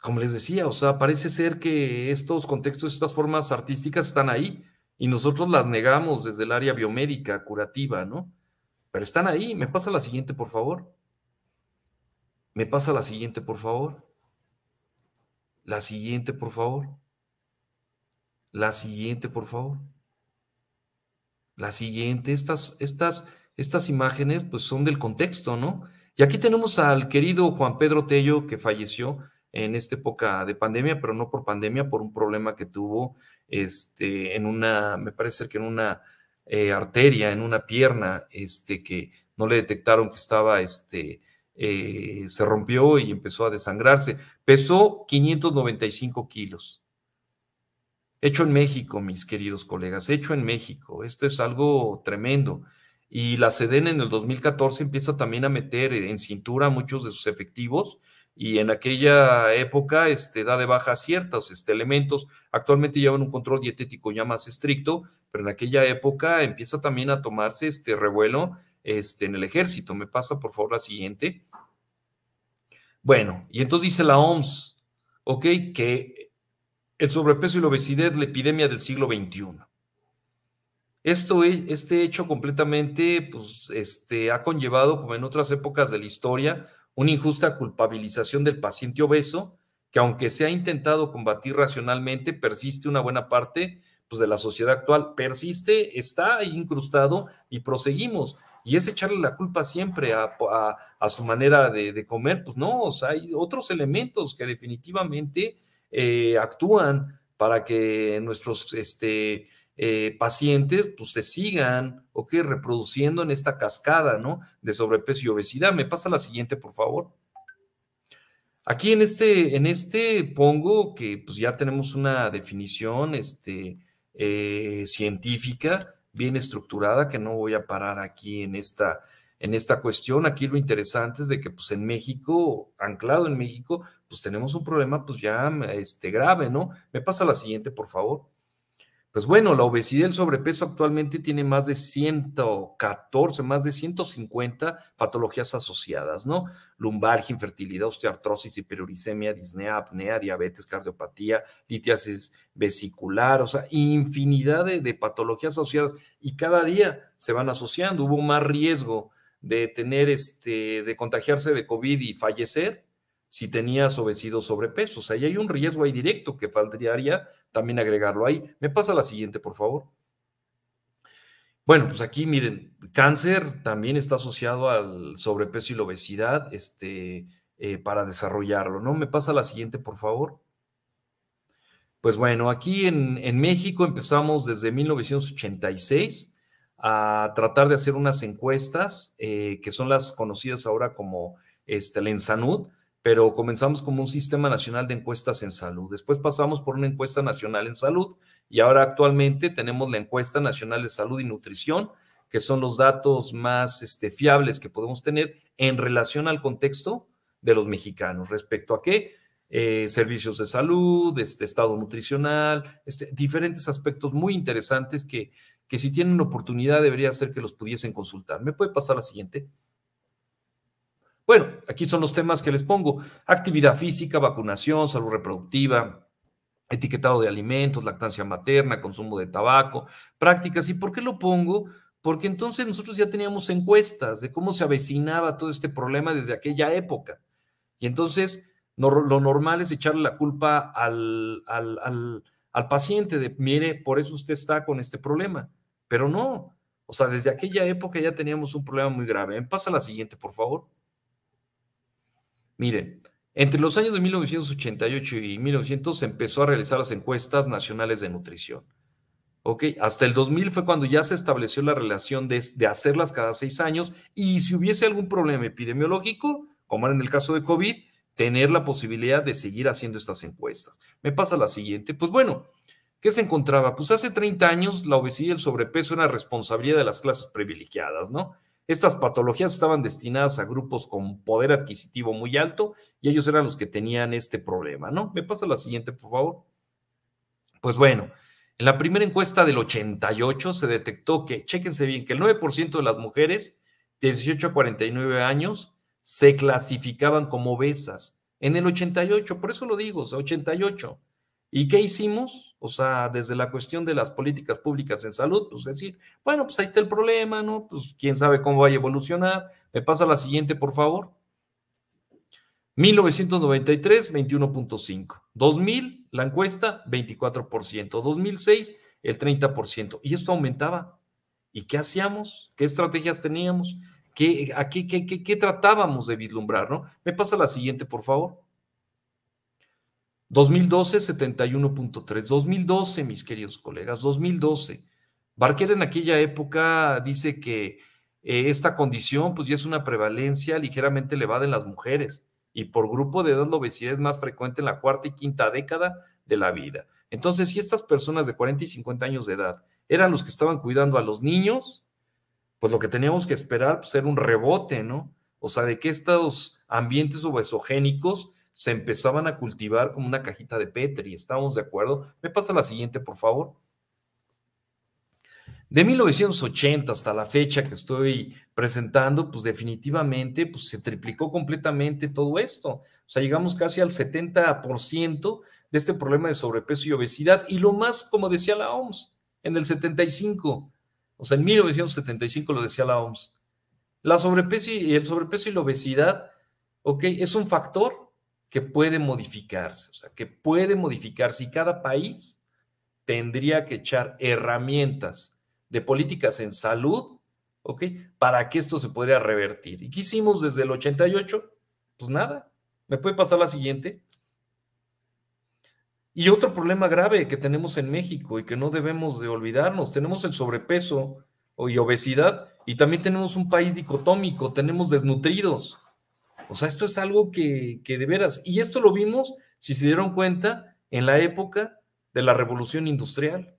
Como les decía, o sea, parece ser que estos contextos, estas formas artísticas están ahí y nosotros las negamos desde el área biomédica, curativa, ¿no? Pero están ahí. ¿Me pasa la siguiente, por favor? ¿Me pasa la siguiente, por favor? La siguiente, por favor. La siguiente, por favor la siguiente, estas, estas, estas imágenes pues son del contexto, ¿no? Y aquí tenemos al querido Juan Pedro Tello que falleció en esta época de pandemia, pero no por pandemia, por un problema que tuvo este, en una, me parece que en una eh, arteria, en una pierna, este, que no le detectaron que estaba, este, eh, se rompió y empezó a desangrarse. Pesó 595 kilos. Hecho en México, mis queridos colegas, hecho en México. Esto es algo tremendo. Y la SEDEN en el 2014 empieza también a meter en cintura muchos de sus efectivos y en aquella época este, da de baja ciertos este, elementos. Actualmente llevan un control dietético ya más estricto, pero en aquella época empieza también a tomarse este revuelo este, en el ejército. Me pasa por favor la siguiente. Bueno, y entonces dice la OMS, ¿ok? Que el sobrepeso y la obesidad, la epidemia del siglo XXI. Esto, este hecho completamente pues, este, ha conllevado, como en otras épocas de la historia, una injusta culpabilización del paciente obeso, que aunque se ha intentado combatir racionalmente, persiste una buena parte pues, de la sociedad actual. Persiste, está incrustado y proseguimos. Y es echarle la culpa siempre a, su manera de, comer. Pues no, hay otros elementos que definitivamente eh, actúan para que nuestros este, eh, pacientes pues, se sigan o que reproduciendo en esta cascada ¿no? de sobrepeso y obesidad. Me pasa la siguiente, por favor. Aquí en este, en este pongo que pues, ya tenemos una definición este, eh, científica bien estructurada que no voy a parar aquí en esta en esta cuestión. Aquí lo interesante es de que pues en México, anclado en México, pues tenemos un problema pues ya este, grave, ¿no? Me pasa la siguiente, por favor. Pues bueno, la obesidad y el sobrepeso actualmente tiene más de 114, más de 150 patologías asociadas, ¿no? Lumbar, infertilidad, osteoartrosis, hiperuricemia, disnea, apnea, diabetes, cardiopatía, litiasis vesicular, o sea, infinidad de, de patologías asociadas y cada día se van asociando. Hubo más riesgo de tener este, de contagiarse de COVID y fallecer si tenías obesidad o sobrepeso. O sea, ahí hay un riesgo ahí directo que faltaría también agregarlo ahí. Me pasa la siguiente, por favor. Bueno, pues aquí miren, cáncer también está asociado al sobrepeso y la obesidad este, eh, para desarrollarlo, ¿no? Me pasa la siguiente, por favor. Pues bueno, aquí en, en México empezamos desde 1986 a tratar de hacer unas encuestas eh, que son las conocidas ahora como este, la Ensanud, pero comenzamos como un sistema nacional de encuestas en salud. Después pasamos por una encuesta nacional en salud y ahora actualmente tenemos la encuesta nacional de salud y nutrición, que son los datos más este, fiables que podemos tener en relación al contexto de los mexicanos respecto a qué eh, servicios de salud, este, estado nutricional, este, diferentes aspectos muy interesantes que que si tienen oportunidad debería ser que los pudiesen consultar. ¿Me puede pasar la siguiente? Bueno, aquí son los temas que les pongo. Actividad física, vacunación, salud reproductiva, etiquetado de alimentos, lactancia materna, consumo de tabaco, prácticas. ¿Y por qué lo pongo? Porque entonces nosotros ya teníamos encuestas de cómo se avecinaba todo este problema desde aquella época. Y entonces lo normal es echarle la culpa al, al paciente de, mire, por eso usted está con este problema pero no, o sea, desde aquella época ya teníamos un problema muy grave. Pasa la siguiente, por favor. Miren, entre los años de 1988 y 1900 se empezó a realizar las encuestas nacionales de nutrición. ¿Ok? Hasta el 2000 fue cuando ya se estableció la relación de, de hacerlas cada seis años y si hubiese algún problema epidemiológico, como era en el caso de COVID, tener la posibilidad de seguir haciendo estas encuestas. Me pasa la siguiente. Pues bueno, ¿Qué se encontraba? Pues hace 30 años la obesidad y el sobrepeso era responsabilidad de las clases privilegiadas, ¿no? Estas patologías estaban destinadas a grupos con poder adquisitivo muy alto y ellos eran los que tenían este problema, ¿no? ¿Me pasa la siguiente, por favor? Pues bueno, en la primera encuesta del 88 se detectó que, chéquense bien, que el 9% de las mujeres de 18 a 49 años se clasificaban como obesas. En el 88, por eso lo digo, o 88. ¿Y qué hicimos? O sea, desde la cuestión de las políticas públicas en salud, pues decir, bueno, pues ahí está el problema, ¿no? Pues quién sabe cómo va a evolucionar. Me pasa la siguiente, por favor. 1993, 21.5. 2000, la encuesta, 24%. 2006, el 30%. Y esto aumentaba. ¿Y qué hacíamos? ¿Qué estrategias teníamos? ¿Qué, qué tratábamos de vislumbrar? ¿no? Me pasa la siguiente, por favor. 2012, 71.3. 2012, mis queridos colegas, 2012. Barker en aquella época dice que eh, esta condición pues ya es una prevalencia ligeramente elevada en las mujeres y por grupo de edad la obesidad es más frecuente en la cuarta y quinta década de la vida. Entonces, si estas personas de 40 y 50 años de edad eran los que estaban cuidando a los niños, pues lo que teníamos que esperar pues, era un rebote, ¿no? O sea, de que estos ambientes obesogénicos se empezaban a cultivar como una cajita de Petri. ¿Estamos de acuerdo? Me pasa la siguiente, por favor. De 1980 hasta la fecha que estoy presentando, pues definitivamente pues se triplicó completamente todo esto. O sea, llegamos casi al 70% de este problema de sobrepeso y obesidad. Y lo más, como decía la OMS, en el 75, o sea, en 1975 lo decía la OMS, la sobrepeso y, el sobrepeso y la obesidad, ok, es un factor que puede modificarse, o sea, que puede modificarse y cada país tendría que echar herramientas de políticas en salud, ¿ok? Para que esto se pudiera revertir. ¿Y qué hicimos desde el 88? Pues nada. ¿Me puede pasar la siguiente? Y otro problema grave que tenemos en México y que no debemos de olvidarnos, tenemos el sobrepeso y obesidad y también tenemos un país dicotómico, tenemos desnutridos. O sea, esto es algo que, que de veras, y esto lo vimos, si se dieron cuenta, en la época de la revolución industrial.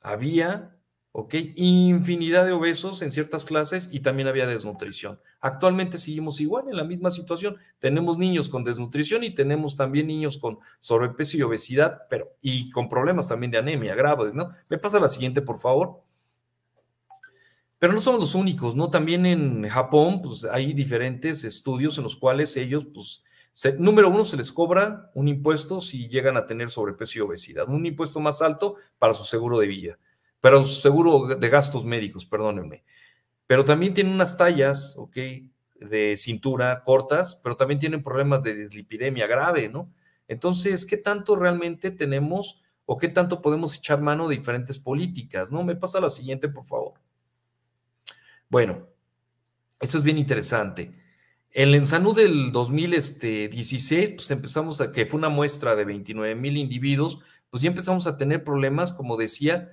Había, ok, infinidad de obesos en ciertas clases y también había desnutrición. Actualmente seguimos igual en la misma situación. Tenemos niños con desnutrición y tenemos también niños con sobrepeso y obesidad, pero y con problemas también de anemia graves, ¿no? Me pasa la siguiente, por favor. Pero no somos los únicos, ¿no? También en Japón, pues hay diferentes estudios en los cuales ellos, pues, número uno, se les cobra un impuesto si llegan a tener sobrepeso y obesidad, un impuesto más alto para su seguro de vida, pero su seguro de gastos médicos, perdónenme. Pero también tienen unas tallas, ¿ok? De cintura cortas, pero también tienen problemas de dislipidemia grave, ¿no? Entonces, ¿qué tanto realmente tenemos o qué tanto podemos echar mano de diferentes políticas? ¿No? Me pasa la siguiente, por favor. Bueno, eso es bien interesante. En el Ensanú del 2016, este, pues empezamos a que fue una muestra de 29 mil individuos, pues ya empezamos a tener problemas, como decía,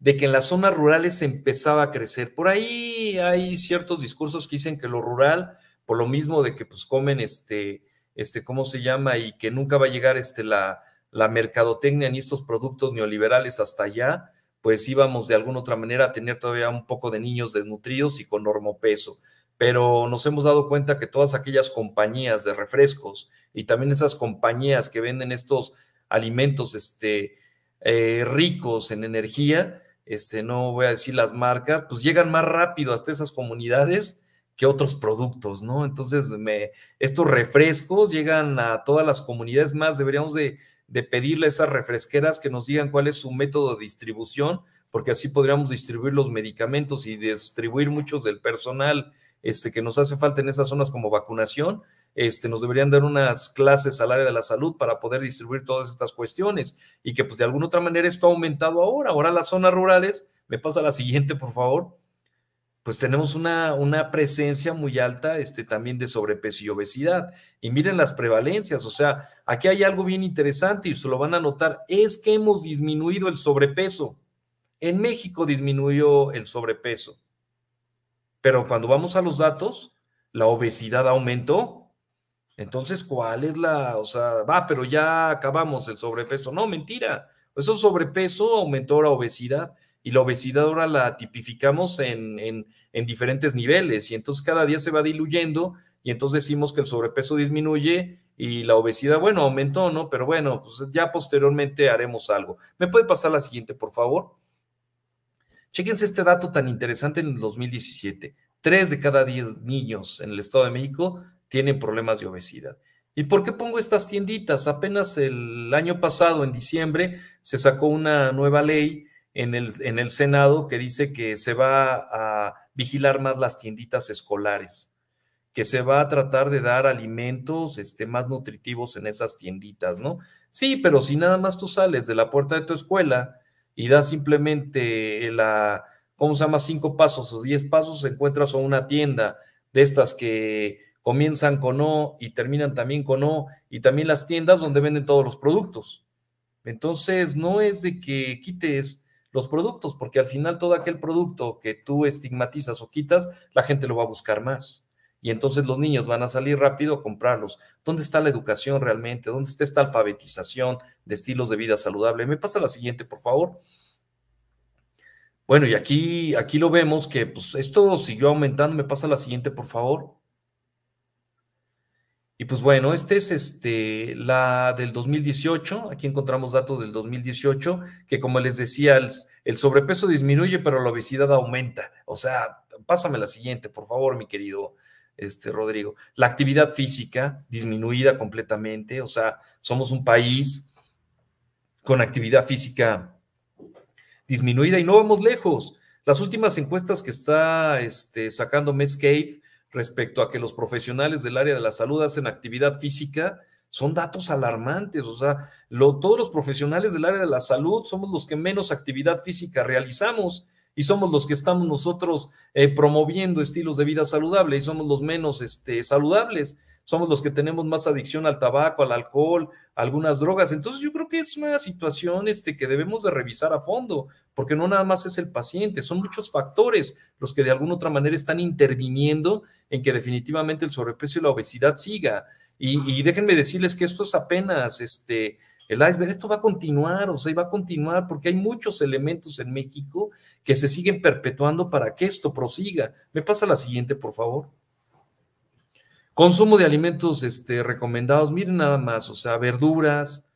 de que en las zonas rurales empezaba a crecer. Por ahí hay ciertos discursos que dicen que lo rural, por lo mismo de que pues comen este, este, ¿cómo se llama? Y que nunca va a llegar este, la, la mercadotecnia ni estos productos neoliberales hasta allá, pues íbamos de alguna otra manera a tener todavía un poco de niños desnutridos y con normopeso. Pero nos hemos dado cuenta que todas aquellas compañías de refrescos y también esas compañías que venden estos alimentos este, eh, ricos en energía, este, no voy a decir las marcas, pues llegan más rápido hasta esas comunidades que otros productos, ¿no? Entonces, me, estos refrescos llegan a todas las comunidades más, deberíamos de de pedirle a esas refresqueras que nos digan cuál es su método de distribución, porque así podríamos distribuir los medicamentos y distribuir muchos del personal este, que nos hace falta en esas zonas como vacunación. Este, nos deberían dar unas clases al área de la salud para poder distribuir todas estas cuestiones y que pues de alguna otra manera esto ha aumentado ahora. Ahora las zonas rurales, me pasa la siguiente por favor, pues tenemos una, una presencia muy alta este, también de sobrepeso y obesidad. Y miren las prevalencias, o sea, aquí hay algo bien interesante y se lo van a notar, es que hemos disminuido el sobrepeso. En México disminuyó el sobrepeso, pero cuando vamos a los datos, la obesidad aumentó. Entonces, ¿cuál es la, o sea, va, pero ya acabamos el sobrepeso? No, mentira, eso sobrepeso aumentó la obesidad y la obesidad ahora la tipificamos en, diferentes niveles y entonces cada día se va diluyendo y entonces decimos que el sobrepeso disminuye y la obesidad, bueno, aumentó, ¿no? Pero bueno, pues ya posteriormente haremos algo. ¿Me puede pasar la siguiente, por favor? Chequense este dato tan interesante en el 2017. Tres de cada diez niños en el Estado de México tienen problemas de obesidad. ¿Y por qué pongo estas tienditas? Apenas el año pasado, en diciembre, se sacó una nueva ley en el, en el Senado que dice que se va a vigilar más las tienditas escolares, que se va a tratar de dar alimentos este, más nutritivos en esas tienditas, ¿no? Sí, pero si nada más tú sales de la puerta de tu escuela y das simplemente la, ¿cómo se llama? Cinco pasos o diez pasos, encuentras una tienda de estas que comienzan con O y terminan también con O, y también las tiendas donde venden todos los productos. Entonces, no es de que quites los productos, porque al final todo aquel producto que tú estigmatizas o quitas, la gente lo va a buscar más. Y entonces los niños van a salir rápido a comprarlos. ¿Dónde está la educación realmente? ¿Dónde está esta alfabetización de estilos de vida saludable? Me pasa la siguiente, por favor. Bueno, y aquí, aquí lo vemos que pues, esto siguió aumentando. Me pasa la siguiente, por favor. Y pues bueno, este es este, la del 2018. Aquí encontramos datos del 2018, que como les decía, el, sobrepeso disminuye, pero la obesidad aumenta. O sea, pásame la siguiente, por favor, mi querido este, Rodrigo. La actividad física disminuida completamente. O sea, somos un país con actividad física disminuida y no vamos lejos. Las últimas encuestas que está este, sacando Medscape respecto a que los profesionales del área de la salud hacen actividad física, son datos alarmantes. O sea, todos los profesionales del área de la salud somos los que menos actividad física realizamos y somos los que estamos nosotros eh, promoviendo estilos de vida saludable y somos los menos este, saludables somos los que tenemos más adicción al tabaco, al alcohol, algunas drogas. Entonces yo creo que es una situación este, que debemos de revisar a fondo, porque no nada más es el paciente, son muchos factores los que de alguna u otra manera están interviniendo en que definitivamente el sobrepeso y la obesidad siga. Y, déjenme decirles que esto es apenas este, el iceberg, esto va a continuar, o sea, va a continuar porque hay muchos elementos en México que se siguen perpetuando para que esto prosiga. Me pasa la siguiente, por favor. Consumo de alimentos este, recomendados, miren nada más, o sea, verduras,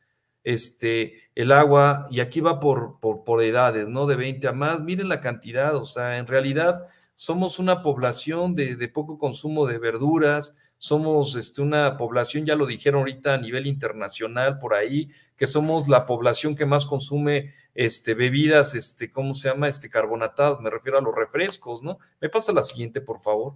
este, el agua, y aquí va por, por, por, edades, ¿no? De 20 a más, miren la cantidad, o sea, en realidad somos una población de, de poco consumo de verduras, somos este, una población, ya lo dijeron ahorita a nivel internacional por ahí, que somos la población que más consume este, bebidas, este, ¿cómo se llama? Este, carbonatadas, me refiero a los refrescos, ¿no? Me pasa la siguiente, por favor.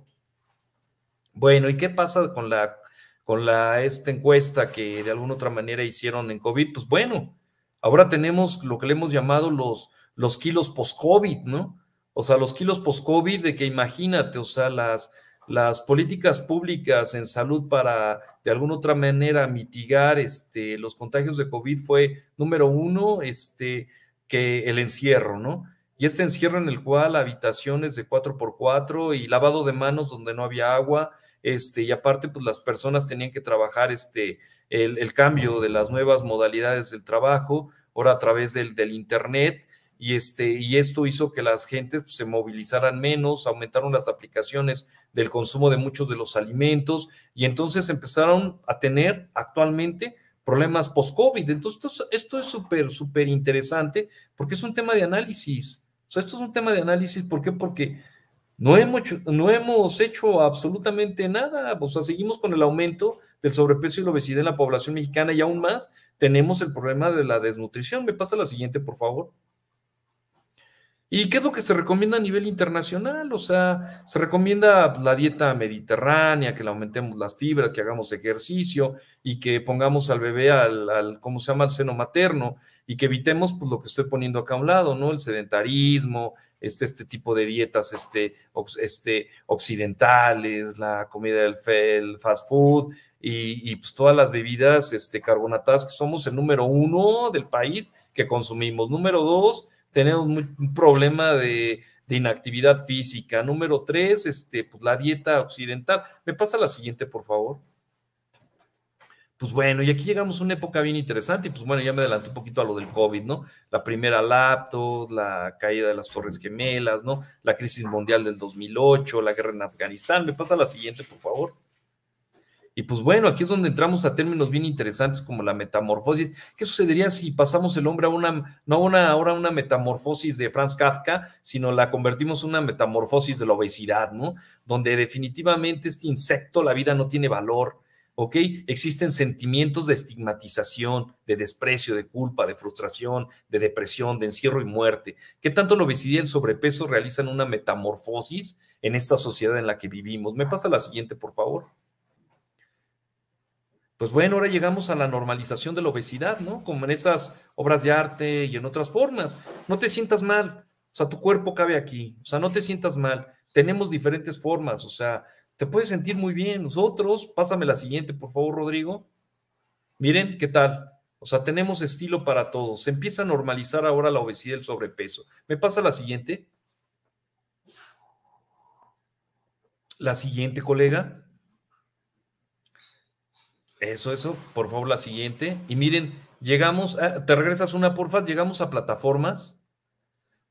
Bueno, ¿y qué pasa con la, con la esta encuesta que de alguna otra manera hicieron en COVID? Pues bueno, ahora tenemos lo que le hemos llamado los, los kilos post-COVID, ¿no? O sea, los kilos post-COVID de que imagínate, o sea, las, las políticas públicas en salud para de alguna otra manera mitigar este, los contagios de COVID fue número uno, este, que el encierro, ¿no? Y este encierro en el cual habitaciones de 4x4 y lavado de manos donde no había agua este, y aparte, pues las personas tenían que trabajar este, el, cambio de las nuevas modalidades del trabajo, ahora a través del, del Internet, y, este, y esto hizo que las gentes pues, se movilizaran menos, aumentaron las aplicaciones del consumo de muchos de los alimentos, y entonces empezaron a tener actualmente problemas post-COVID. Entonces, esto, es súper, súper interesante porque es un tema de análisis. O sea, esto es un tema de análisis, ¿por qué? Porque no hemos, hecho, no hemos hecho absolutamente nada, o sea, seguimos con el aumento del sobrepeso y la obesidad en la población mexicana y aún más tenemos el problema de la desnutrición. Me pasa la siguiente, por favor. ¿Y qué es lo que se recomienda a nivel internacional? O sea, se recomienda la dieta mediterránea, que le aumentemos las fibras, que hagamos ejercicio y que pongamos al bebé al, ¿cómo se llama?, al seno materno y que evitemos pues, lo que estoy poniendo acá a un lado, ¿no? El sedentarismo, este, este tipo de dietas este, este, occidentales, la comida del fast food y, pues, todas las bebidas este, carbonatadas, que somos el número uno del país que consumimos. Número dos, tenemos un problema de, inactividad física. Número tres, este, pues la dieta occidental. ¿Me pasa la siguiente, por favor? Pues bueno, y aquí llegamos a una época bien interesante, y pues bueno, ya me adelanté un poquito a lo del COVID, ¿no? La primera laptop, la caída de las Torres Gemelas, ¿no? La crisis mundial del 2008, la guerra en Afganistán. ¿Me pasa la siguiente, por favor? Y pues bueno, aquí es donde entramos a términos bien interesantes como la metamorfosis. ¿Qué sucedería si pasamos el hombre a una, no una, ahora una metamorfosis de Franz Kafka, sino la convertimos en una metamorfosis de la obesidad, ¿no? Donde definitivamente este insecto, la vida no tiene valor, ¿ok? Existen sentimientos de estigmatización, de desprecio, de culpa, de frustración, de depresión, de encierro y muerte. ¿Qué tanto la obesidad y el sobrepeso realizan una metamorfosis en esta sociedad en la que vivimos? Me pasa la siguiente, por favor pues bueno, ahora llegamos a la normalización de la obesidad, ¿no? Como en esas obras de arte y en otras formas. No te sientas mal, o sea, tu cuerpo cabe aquí, o sea, no te sientas mal. Tenemos diferentes formas, o sea, te puedes sentir muy bien. Nosotros, pásame la siguiente, por favor, Rodrigo. Miren, ¿qué tal? O sea, tenemos estilo para todos. Se empieza a normalizar ahora la obesidad y el sobrepeso. ¿Me pasa la siguiente? La siguiente, colega. Eso, eso, por favor, la siguiente. Y miren, llegamos, te regresas una, porfa, llegamos a plataformas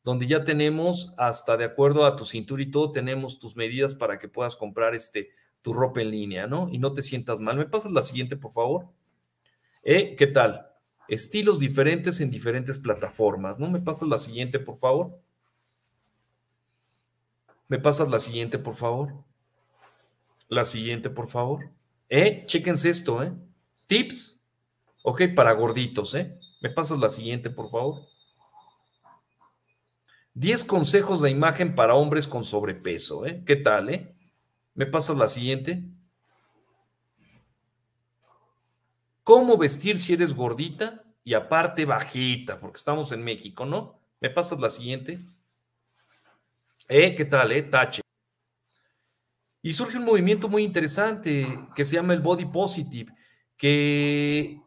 donde ya tenemos hasta de acuerdo a tu cintura y todo, tenemos tus medidas para que puedas comprar este, tu ropa en línea, ¿no? Y no te sientas mal. ¿Me pasas la siguiente, por favor? ¿Eh? ¿Qué tal? Estilos diferentes en diferentes plataformas, ¿no? ¿Me pasas la siguiente, por favor? ¿Me pasas la siguiente, por favor? La siguiente, por favor. ¿eh? Chéquense esto, ¿eh? Tips, ok, para gorditos, ¿eh? Me pasas la siguiente, por favor. 10 consejos de imagen para hombres con sobrepeso, ¿eh? ¿Qué tal, eh? Me pasas la siguiente. ¿Cómo vestir si eres gordita y aparte bajita? Porque estamos en México, ¿no? Me pasas la siguiente. ¿Eh? ¿Qué tal, eh? Tache. Y surge un movimiento muy interesante que se llama el body positive, que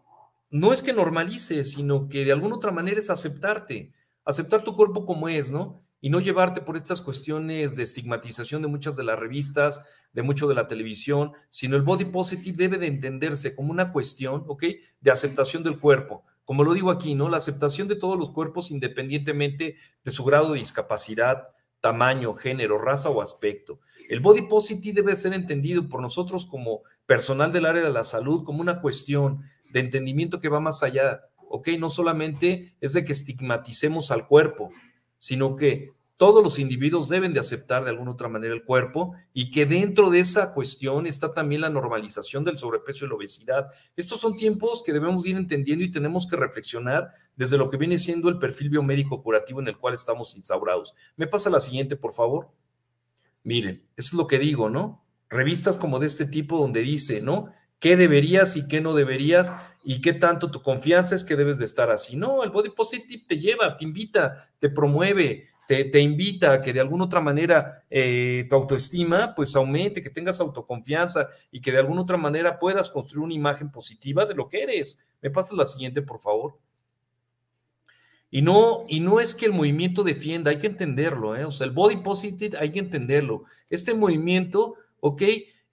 no es que normalice, sino que de alguna otra manera es aceptarte, aceptar tu cuerpo como es, ¿no? Y no llevarte por estas cuestiones de estigmatización de muchas de las revistas, de mucho de la televisión, sino el body positive debe de entenderse como una cuestión, ¿ok? De aceptación del cuerpo. Como lo digo aquí, ¿no? La aceptación de todos los cuerpos independientemente de su grado de discapacidad, tamaño, género, raza o aspecto. El body positive debe ser entendido por nosotros como personal del área de la salud como una cuestión de entendimiento que va más allá, ¿ok? No solamente es de que estigmaticemos al cuerpo, sino que todos los individuos deben de aceptar de alguna otra manera el cuerpo y que dentro de esa cuestión está también la normalización del sobrepeso y la obesidad. Estos son tiempos que debemos ir entendiendo y tenemos que reflexionar desde lo que viene siendo el perfil biomédico curativo en el cual estamos instaurados. Me pasa la siguiente, por favor. Miren, eso es lo que digo, ¿no? Revistas como de este tipo donde dice, ¿no? ¿Qué deberías y qué no deberías? ¿Y qué tanto tu confianza es que debes de estar así? No, el body positive te lleva, te invita, te promueve, te, invita a que de alguna otra manera eh, tu autoestima pues aumente, que tengas autoconfianza y que de alguna otra manera puedas construir una imagen positiva de lo que eres. ¿Me pasas la siguiente, por favor? Y no, y no es que el movimiento defienda, hay que entenderlo, ¿eh? o sea, el body positive hay que entenderlo. Este movimiento, ok,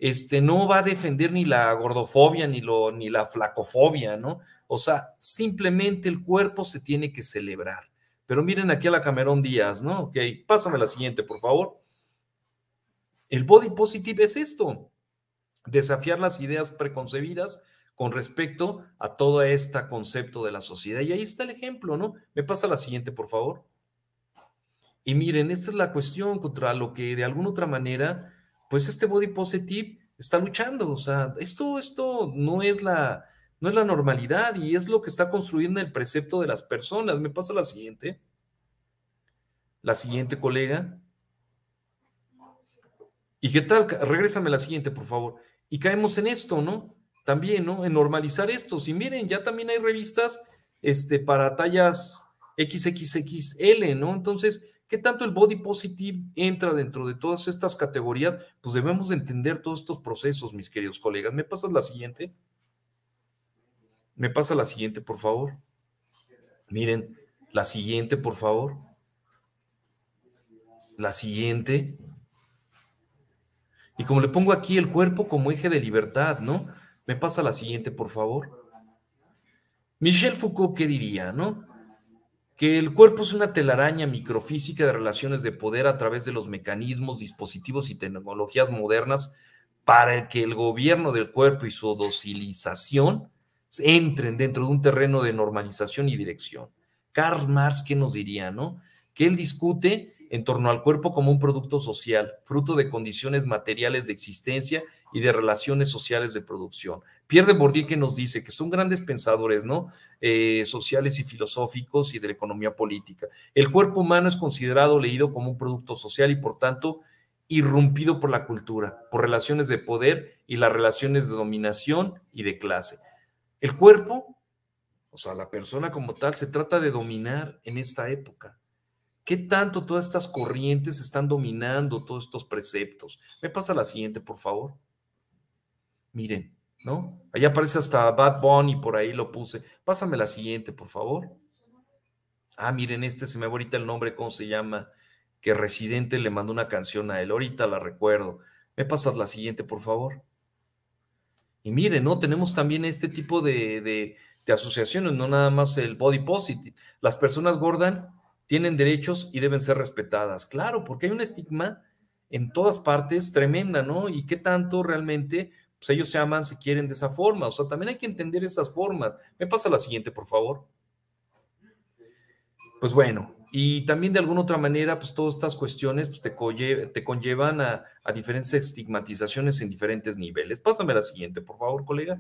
este, no va a defender ni la gordofobia ni, lo, ni la flacofobia, ¿no? O sea, simplemente el cuerpo se tiene que celebrar. Pero miren aquí a la Camerón Díaz, ¿no? Ok, pásame la siguiente, por favor. El body positive es esto, desafiar las ideas preconcebidas con respecto a todo este concepto de la sociedad. Y ahí está el ejemplo, ¿no? Me pasa la siguiente, por favor. Y miren, esta es la cuestión contra lo que de alguna otra manera, pues este body positive está luchando. O sea, esto, esto no es la, no es la normalidad y es lo que está construyendo el precepto de las personas. Me pasa la siguiente. La siguiente, colega. ¿Y qué tal? Regrésame la siguiente, por favor. Y caemos en esto, ¿no? también, ¿no? En normalizar esto. Si miren, ya también hay revistas este, para tallas XXXL, ¿no? Entonces, ¿qué tanto el body positive entra dentro de todas estas categorías? Pues debemos entender todos estos procesos, mis queridos colegas. ¿Me pasas la siguiente? ¿Me pasa la siguiente, por favor? Miren, la siguiente, por favor. La siguiente. Y como le pongo aquí el cuerpo como eje de libertad, ¿no? ¿Me pasa la siguiente, por favor? Michel Foucault, ¿qué diría, no? Que el cuerpo es una telaraña microfísica de relaciones de poder a través de los mecanismos, dispositivos y tecnologías modernas para que el gobierno del cuerpo y su docilización entren dentro de un terreno de normalización y dirección. Karl Marx, ¿qué nos diría, no? Que él discute en torno al cuerpo como un producto social, fruto de condiciones materiales de existencia y de relaciones sociales de producción. Pierre Bourdieu que nos dice que son grandes pensadores, ¿no? Eh, sociales y filosóficos y de la economía política. El cuerpo humano es considerado, leído como un producto social y por tanto irrumpido por la cultura, por relaciones de poder y las relaciones de dominación y de clase. El cuerpo, o sea, la persona como tal, se trata de dominar en esta época ¿Qué tanto todas estas corrientes están dominando todos estos preceptos? Me pasa la siguiente, por favor. Miren, ¿no? Allá aparece hasta Bad Bunny, por ahí lo puse. Pásame la siguiente, por favor. Ah, miren, este se me va ahorita el nombre, ¿cómo se llama? Que Residente le mandó una canción a él, ahorita la recuerdo. ¿Me pasas la siguiente, por favor? Y miren, ¿no? Tenemos también este tipo de, asociaciones, no nada más el body positive. Las personas gordan tienen derechos y deben ser respetadas. Claro, porque hay un estigma en todas partes tremenda, ¿no? Y qué tanto realmente pues, ellos se aman, se quieren de esa forma. O sea, también hay que entender esas formas. Me pasa la siguiente, por favor. Pues bueno, y también de alguna otra manera, pues todas estas cuestiones pues, te, conllevan a diferentes estigmatizaciones en diferentes niveles. Pásame la siguiente, por favor, colega.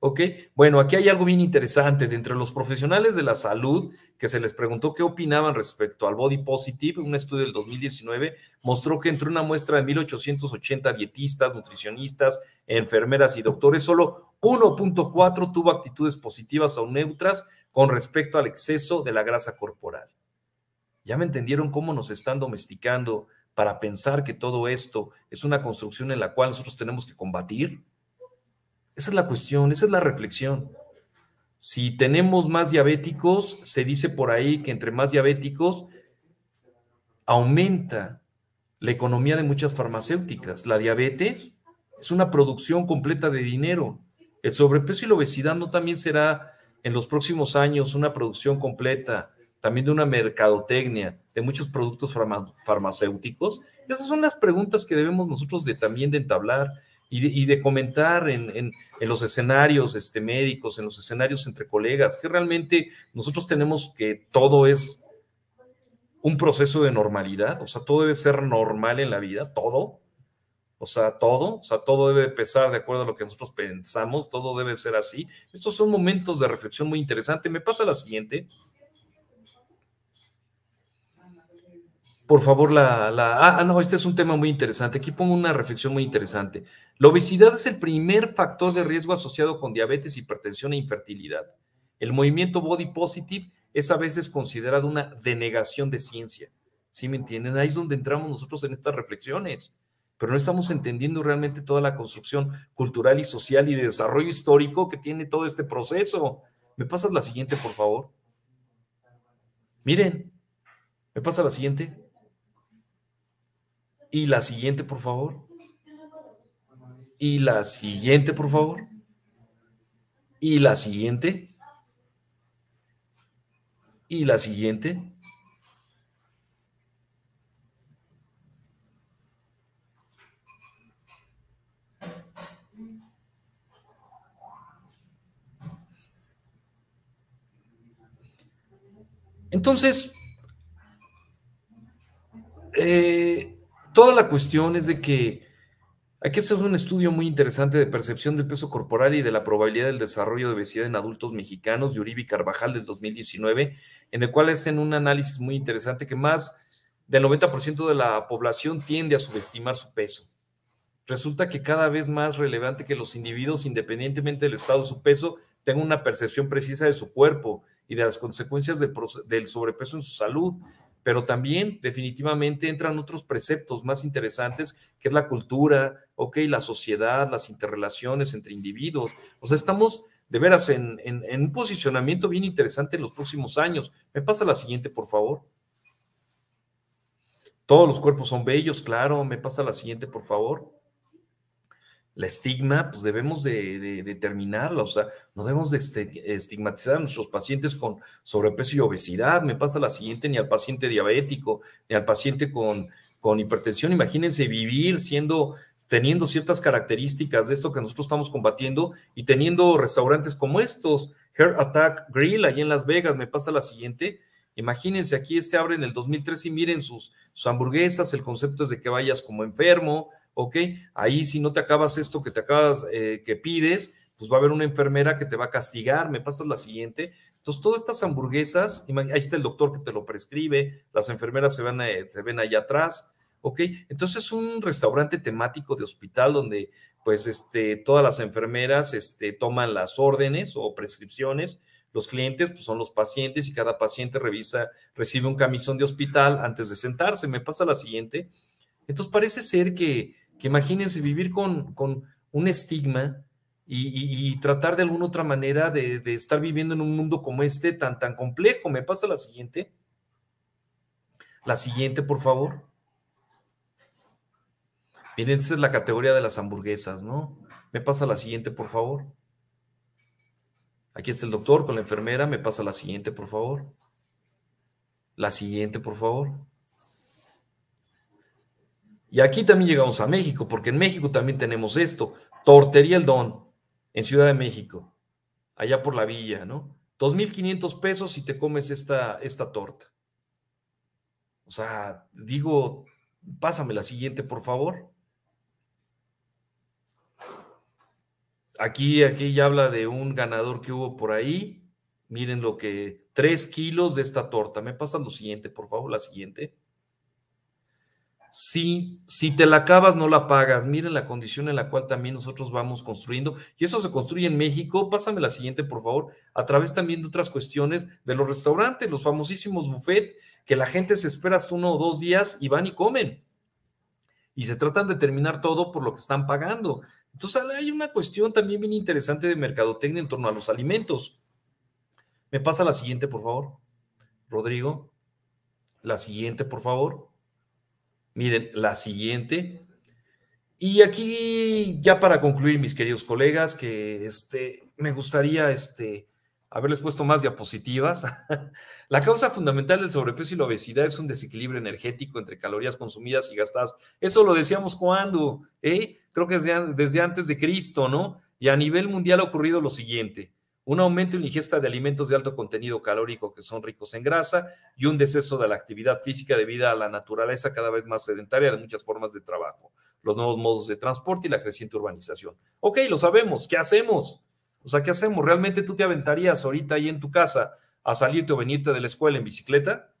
¿Ok? Bueno, aquí hay algo bien interesante. De entre los profesionales de la salud que se les preguntó qué opinaban respecto al body positive, un estudio del 2019 mostró que entre una muestra de 1.880 dietistas, nutricionistas, enfermeras y doctores, solo 1.4 tuvo actitudes positivas o neutras con respecto al exceso de la grasa corporal. Ya me entendieron cómo nos están domesticando para pensar que todo esto es una construcción en la cual nosotros tenemos que combatir. Esa es la cuestión, esa es la reflexión. Si tenemos más diabéticos, se dice por ahí que entre más diabéticos aumenta la economía de muchas farmacéuticas. La diabetes es una producción completa de dinero. El sobrepeso y la obesidad no también será en los próximos años una producción completa, también de una mercadotecnia, de muchos productos farmacéuticos. Esas son las preguntas que debemos nosotros de, también de entablar y de, comentar en, los escenarios este, médicos, en los escenarios entre colegas, que realmente nosotros tenemos que todo es un proceso de normalidad, o sea, todo debe ser normal en la vida, todo, o sea, todo, o sea, todo debe pesar de acuerdo a lo que nosotros pensamos, todo debe ser así. Estos son momentos de reflexión muy interesante. Me pasa la siguiente. Por favor, la, la... Ah, ah no, este es un tema muy interesante. Aquí pongo una reflexión muy interesante. La obesidad es el primer factor de riesgo asociado con diabetes, hipertensión e infertilidad. El movimiento body positive es a veces considerado una denegación de ciencia. ¿Sí me entienden? Ahí es donde entramos nosotros en estas reflexiones. Pero no estamos entendiendo realmente toda la construcción cultural y social y de desarrollo histórico que tiene todo este proceso. ¿Me pasas la siguiente, por favor? Miren, ¿me pasa la siguiente? Y la siguiente, por favor. Y la siguiente, por favor. Y la siguiente. Y la siguiente. Entonces, eh, toda la cuestión es de que Aquí se es un estudio muy interesante de percepción del peso corporal y de la probabilidad del desarrollo de obesidad en adultos mexicanos de Uribe y Carvajal del 2019, en el cual hacen un análisis muy interesante que más del 90% de la población tiende a subestimar su peso. Resulta que cada vez más relevante que los individuos, independientemente del estado de su peso, tengan una percepción precisa de su cuerpo y de las consecuencias del sobrepeso en su salud pero también definitivamente entran otros preceptos más interesantes, que es la cultura, ok, la sociedad, las interrelaciones entre individuos. O sea, estamos de veras en, en un posicionamiento bien interesante en los próximos años. ¿Me pasa la siguiente, por favor? Todos los cuerpos son bellos, claro. ¿Me pasa la siguiente, por favor? la estigma, pues debemos de, terminarla, o sea, no debemos de este, estigmatizar a nuestros pacientes con sobrepeso y obesidad, me pasa la siguiente, ni al paciente diabético, ni al paciente con, hipertensión, imagínense vivir siendo, teniendo ciertas características de esto que nosotros estamos combatiendo y teniendo restaurantes como estos, Heart Attack Grill, ahí en Las Vegas, me pasa la siguiente, imagínense aquí este abre en el 2003 y miren sus hamburguesas, el concepto es de que vayas como enfermo, ¿ok? Ahí si no te acabas esto que te acabas, eh, que pides, pues va a haber una enfermera que te va a castigar, me pasas la siguiente. Entonces, todas estas hamburguesas, ahí está el doctor que te lo prescribe, las enfermeras se, van, eh, se ven allá atrás, ¿ok? Entonces es un restaurante temático de hospital donde pues este, todas las enfermeras este, toman las órdenes o prescripciones, los clientes pues, son los pacientes y cada paciente revisa, recibe un camisón de hospital antes de sentarse, me pasa la siguiente. Entonces parece ser que que imagínense vivir con, un estigma y, tratar de alguna otra manera de, estar viviendo en un mundo como este tan, tan complejo. ¿Me pasa la siguiente? La siguiente, por favor. Miren, esta es la categoría de las hamburguesas, ¿no? Me pasa la siguiente, por favor. Aquí está el doctor con la enfermera. Me pasa la siguiente, por favor. La siguiente, por favor. Y aquí también llegamos a México, porque en México también tenemos esto, Tortería El Don, en Ciudad de México, allá por la villa, ¿no? 2.500 pesos si te comes esta, esta torta. O sea, digo, pásame la siguiente, por favor. Aquí, aquí ya habla de un ganador que hubo por ahí. Miren lo que, tres kilos de esta torta. ¿Me pasan lo siguiente, por favor? La siguiente si te la acabas, no la pagas. Miren la condición en la cual también nosotros vamos construyendo. Y eso se construye en México. Pásame la siguiente, por favor. A través también de otras cuestiones de los restaurantes, los famosísimos buffet, que la gente se espera hasta uno o dos días y van y comen. Y se tratan de terminar todo por lo que están pagando. Entonces hay una cuestión también bien interesante de mercadotecnia en torno a los alimentos. Me pasa la siguiente, por favor. Rodrigo. La siguiente, por favor. Miren, la siguiente. Y aquí, ya para concluir, mis queridos colegas, que este, me gustaría este, haberles puesto más diapositivas. la causa fundamental del sobrepeso y la obesidad es un desequilibrio energético entre calorías consumidas y gastadas. Eso lo decíamos cuando, ¿eh? creo que desde, desde antes de Cristo, ¿no? Y a nivel mundial ha ocurrido lo siguiente un aumento en la ingesta de alimentos de alto contenido calórico que son ricos en grasa y un deceso de la actividad física debido a la naturaleza cada vez más sedentaria de muchas formas de trabajo, los nuevos modos de transporte y la creciente urbanización. Ok, lo sabemos, ¿qué hacemos? O sea, ¿qué hacemos? ¿Realmente tú te aventarías ahorita ahí en tu casa a salirte o venirte de la escuela en bicicleta?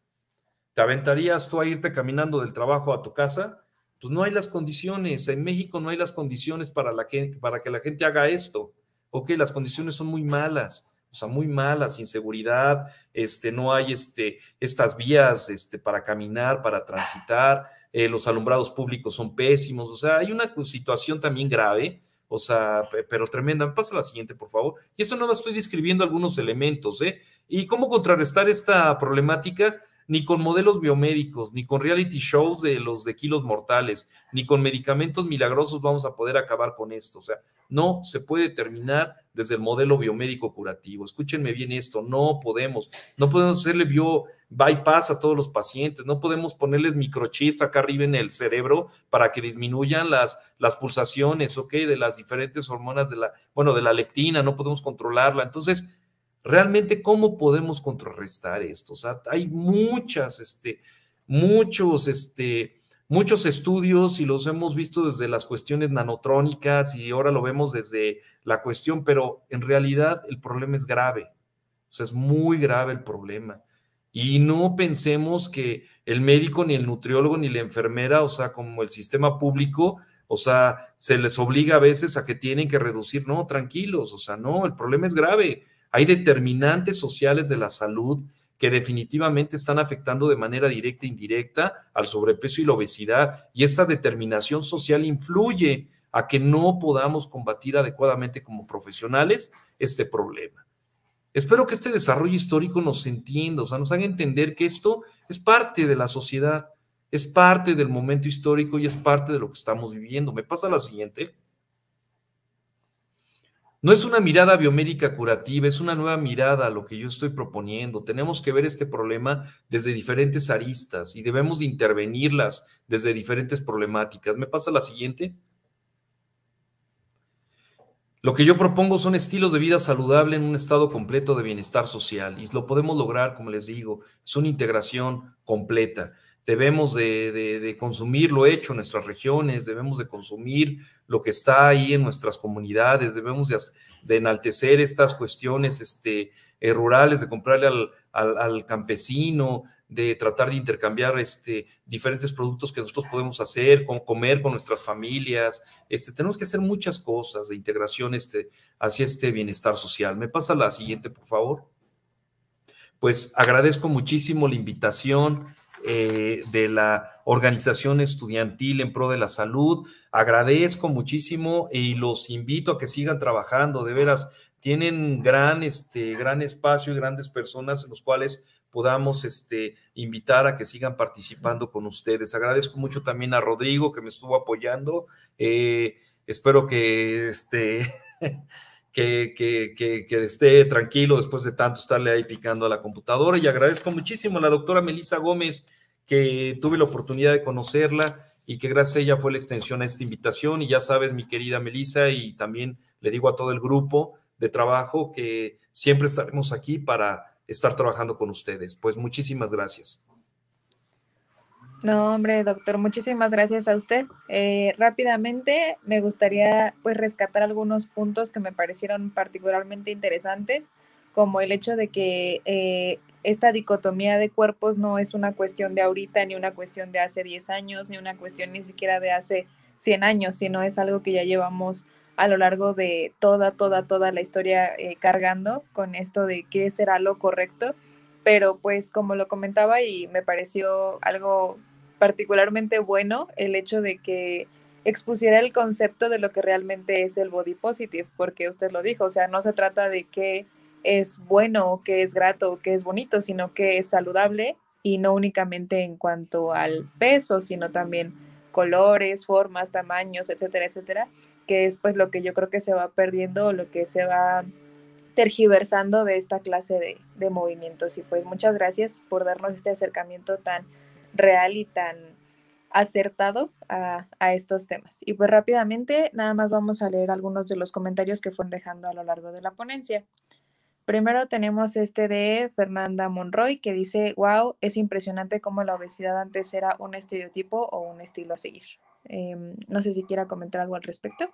¿Te aventarías tú a irte caminando del trabajo a tu casa? Pues no hay las condiciones, en México no hay las condiciones para, la para que la gente haga esto ok, las condiciones son muy malas, o sea, muy malas, inseguridad, este, no hay este, estas vías este, para caminar, para transitar, eh, los alumbrados públicos son pésimos, o sea, hay una situación también grave, o sea, pero tremenda. Pasa la siguiente, por favor. Y eso no más estoy describiendo algunos elementos, ¿eh? ¿Y cómo contrarrestar esta problemática? ni con modelos biomédicos, ni con reality shows de los de kilos mortales, ni con medicamentos milagrosos vamos a poder acabar con esto. O sea, no se puede terminar desde el modelo biomédico curativo. Escúchenme bien esto, no podemos, no podemos hacerle bio bypass a todos los pacientes, no podemos ponerles microchips acá arriba en el cerebro para que disminuyan las, las pulsaciones, ¿ok? De las diferentes hormonas de la, bueno, de la leptina, no podemos controlarla. Entonces, realmente cómo podemos contrarrestar esto. O sea, hay muchas, este, muchos, este, muchos estudios y los hemos visto desde las cuestiones nanotrónicas y ahora lo vemos desde la cuestión, pero en realidad el problema es grave. O sea, es muy grave el problema. Y no pensemos que el médico, ni el nutriólogo, ni la enfermera, o sea, como el sistema público, o sea, se les obliga a veces a que tienen que reducir. No, tranquilos, o sea, no, el problema es grave hay determinantes sociales de la salud que definitivamente están afectando de manera directa e indirecta al sobrepeso y la obesidad, y esta determinación social influye a que no podamos combatir adecuadamente como profesionales este problema. Espero que este desarrollo histórico nos entienda, o sea, nos haga entender que esto es parte de la sociedad, es parte del momento histórico y es parte de lo que estamos viviendo. Me pasa la siguiente. No es una mirada biomédica curativa, es una nueva mirada a lo que yo estoy proponiendo. Tenemos que ver este problema desde diferentes aristas y debemos intervenirlas desde diferentes problemáticas. ¿Me pasa la siguiente? Lo que yo propongo son estilos de vida saludable en un estado completo de bienestar social y lo podemos lograr, como les digo, es una integración completa debemos de, consumir lo hecho en nuestras regiones, debemos de consumir lo que está ahí en nuestras comunidades, debemos de, enaltecer estas cuestiones este, eh, rurales, de comprarle al, campesino, de tratar de intercambiar este, diferentes productos que nosotros podemos hacer, con, comer con nuestras familias. Este, tenemos que hacer muchas cosas de integración este, hacia este bienestar social. ¿Me pasa la siguiente, por favor? Pues agradezco muchísimo la invitación eh, de la organización estudiantil en pro de la salud. Agradezco muchísimo y los invito a que sigan trabajando, de veras. Tienen gran, este, gran espacio y grandes personas en los cuales podamos este, invitar a que sigan participando con ustedes. Agradezco mucho también a Rodrigo que me estuvo apoyando. Eh, espero que, este, que, que, esté tranquilo después de tanto estarle ahí picando a la computadora. Y agradezco muchísimo a la doctora Melisa Gómez que tuve la oportunidad de conocerla y que gracias a ella fue la extensión a esta invitación. Y ya sabes, mi querida Melissa, y también le digo a todo el grupo de trabajo que siempre estaremos aquí para estar trabajando con ustedes. Pues muchísimas gracias. No, hombre, doctor, muchísimas gracias a usted. Eh, rápidamente me gustaría pues rescatar algunos puntos que me parecieron particularmente interesantes, como el hecho de que eh, esta dicotomía de cuerpos no es una cuestión de ahorita, ni una cuestión de hace 10 años, ni una cuestión ni siquiera de hace 100 años, sino es algo que ya llevamos a lo largo de toda, toda, toda la historia eh, cargando con esto de qué será lo correcto. Pero pues como lo comentaba y me pareció algo particularmente bueno el hecho de que expusiera el concepto de lo que realmente es el body positive, porque usted lo dijo, o sea, no se trata de que es bueno, que es grato, que es bonito, sino que es saludable y no únicamente en cuanto al peso, sino también colores, formas, tamaños, etcétera, etcétera, que es pues lo que yo creo que se va perdiendo, lo que se va tergiversando de esta clase de, movimientos. Y pues muchas gracias por darnos este acercamiento tan real y tan acertado a, a, estos temas. Y pues rápidamente, nada más vamos a leer algunos de los comentarios que fueron dejando a lo largo de la ponencia. Primero tenemos este de Fernanda Monroy que dice, wow, es impresionante cómo la obesidad antes era un estereotipo o un estilo a seguir. Em, no sé si quiera comentar algo al respecto.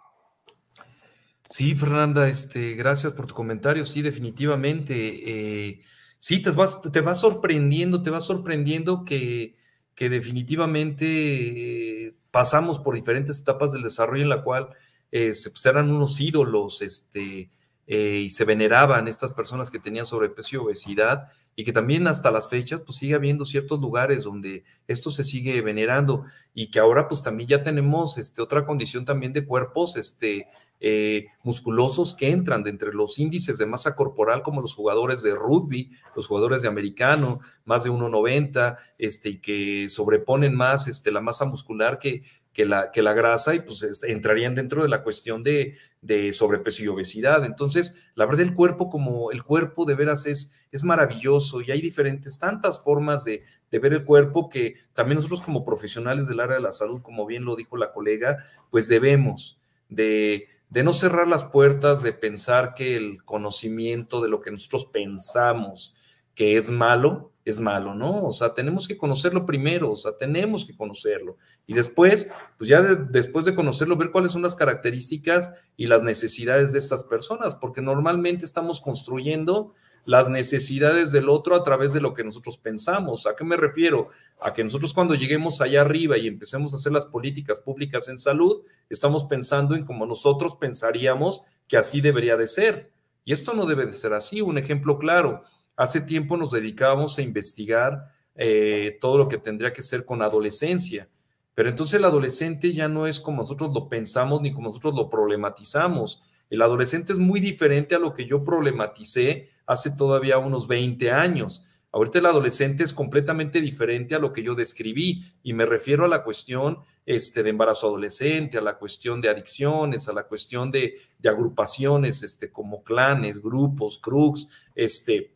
Sí, Fernanda, este, gracias por tu comentario. Sí, definitivamente. Eh, sí, te vas, te sorprendiendo, te va sorprendiendo que, que definitivamente eh, pasamos por diferentes etapas del desarrollo en la cual eh, se pues, unos ídolos, este, eh, y se veneraban estas personas que tenían sobrepeso y obesidad y que también hasta las fechas pues sigue habiendo ciertos lugares donde esto se sigue venerando y que ahora pues también ya tenemos este, otra condición también de cuerpos este, eh, musculosos que entran de entre los índices de masa corporal como los jugadores de rugby, los jugadores de americano, más de 1,90 este, y que sobreponen más este, la masa muscular que, que la, que la grasa y pues entrarían dentro de la cuestión de, de sobrepeso y obesidad. Entonces, la verdad, el cuerpo como el cuerpo de veras es, es maravilloso y hay diferentes, tantas formas de, de ver el cuerpo que también nosotros como profesionales del área de la salud, como bien lo dijo la colega, pues debemos de, de no cerrar las puertas, de pensar que el conocimiento de lo que nosotros pensamos, que es malo, es malo, ¿no? O sea, tenemos que conocerlo primero, o sea, tenemos que conocerlo. Y después, pues ya después de conocerlo, ver cuáles son las características y las necesidades de estas personas, porque normalmente estamos construyendo las necesidades del otro a través de lo que nosotros pensamos. ¿A qué me refiero? A que nosotros cuando lleguemos allá arriba y empecemos a hacer las políticas públicas en salud, estamos pensando en como nosotros pensaríamos que así debería de ser. Y esto no debe de ser así. Un ejemplo claro, Hace tiempo nos dedicábamos a investigar eh, todo lo que tendría que ser con adolescencia, pero entonces el adolescente ya no es como nosotros lo pensamos ni como nosotros lo problematizamos. El adolescente es muy diferente a lo que yo problematicé hace todavía unos 20 años. Ahorita el adolescente es completamente diferente a lo que yo describí y me refiero a la cuestión este, de embarazo adolescente, a la cuestión de adicciones, a la cuestión de, agrupaciones este, como clanes, grupos, crux, este,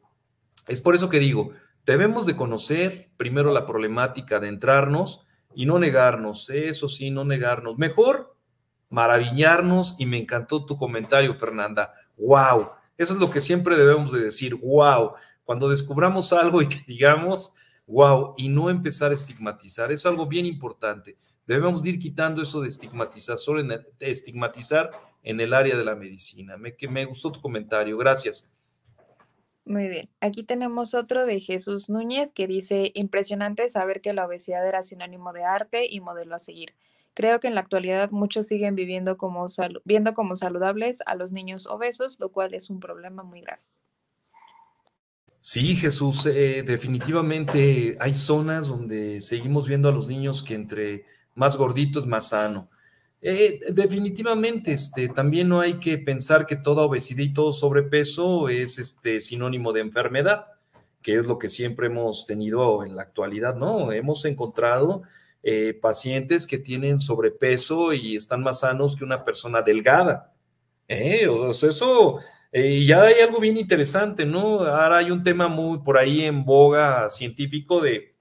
es por eso que digo, debemos de conocer primero la problemática, de entrarnos y no negarnos, eso sí, no negarnos. Mejor maravillarnos y me encantó tu comentario, Fernanda. ¡Wow! Eso es lo que siempre debemos de decir, wow. Cuando descubramos algo y que digamos, wow, y no empezar a estigmatizar, es algo bien importante. Debemos de ir quitando eso de estigmatizar, solo en estigmatizar en el área de la medicina. Me, me gustó tu comentario, gracias. Muy bien, aquí tenemos otro de Jesús Núñez que dice, impresionante saber que la obesidad era sinónimo de arte y modelo a seguir. Creo que en la actualidad muchos siguen viviendo como viendo como saludables a los niños obesos, lo cual es un problema muy grave. Sí, Jesús, eh, definitivamente hay zonas donde seguimos viendo a los niños que entre más gorditos, más sano. Eh, definitivamente, este, también no hay que pensar que toda obesidad y todo sobrepeso es este, sinónimo de enfermedad, que es lo que siempre hemos tenido en la actualidad, ¿no? Hemos encontrado eh, pacientes que tienen sobrepeso y están más sanos que una persona delgada. ¿eh? eso, y ya hay algo bien interesante, ¿no? Ahora hay un tema muy por ahí en boga científico de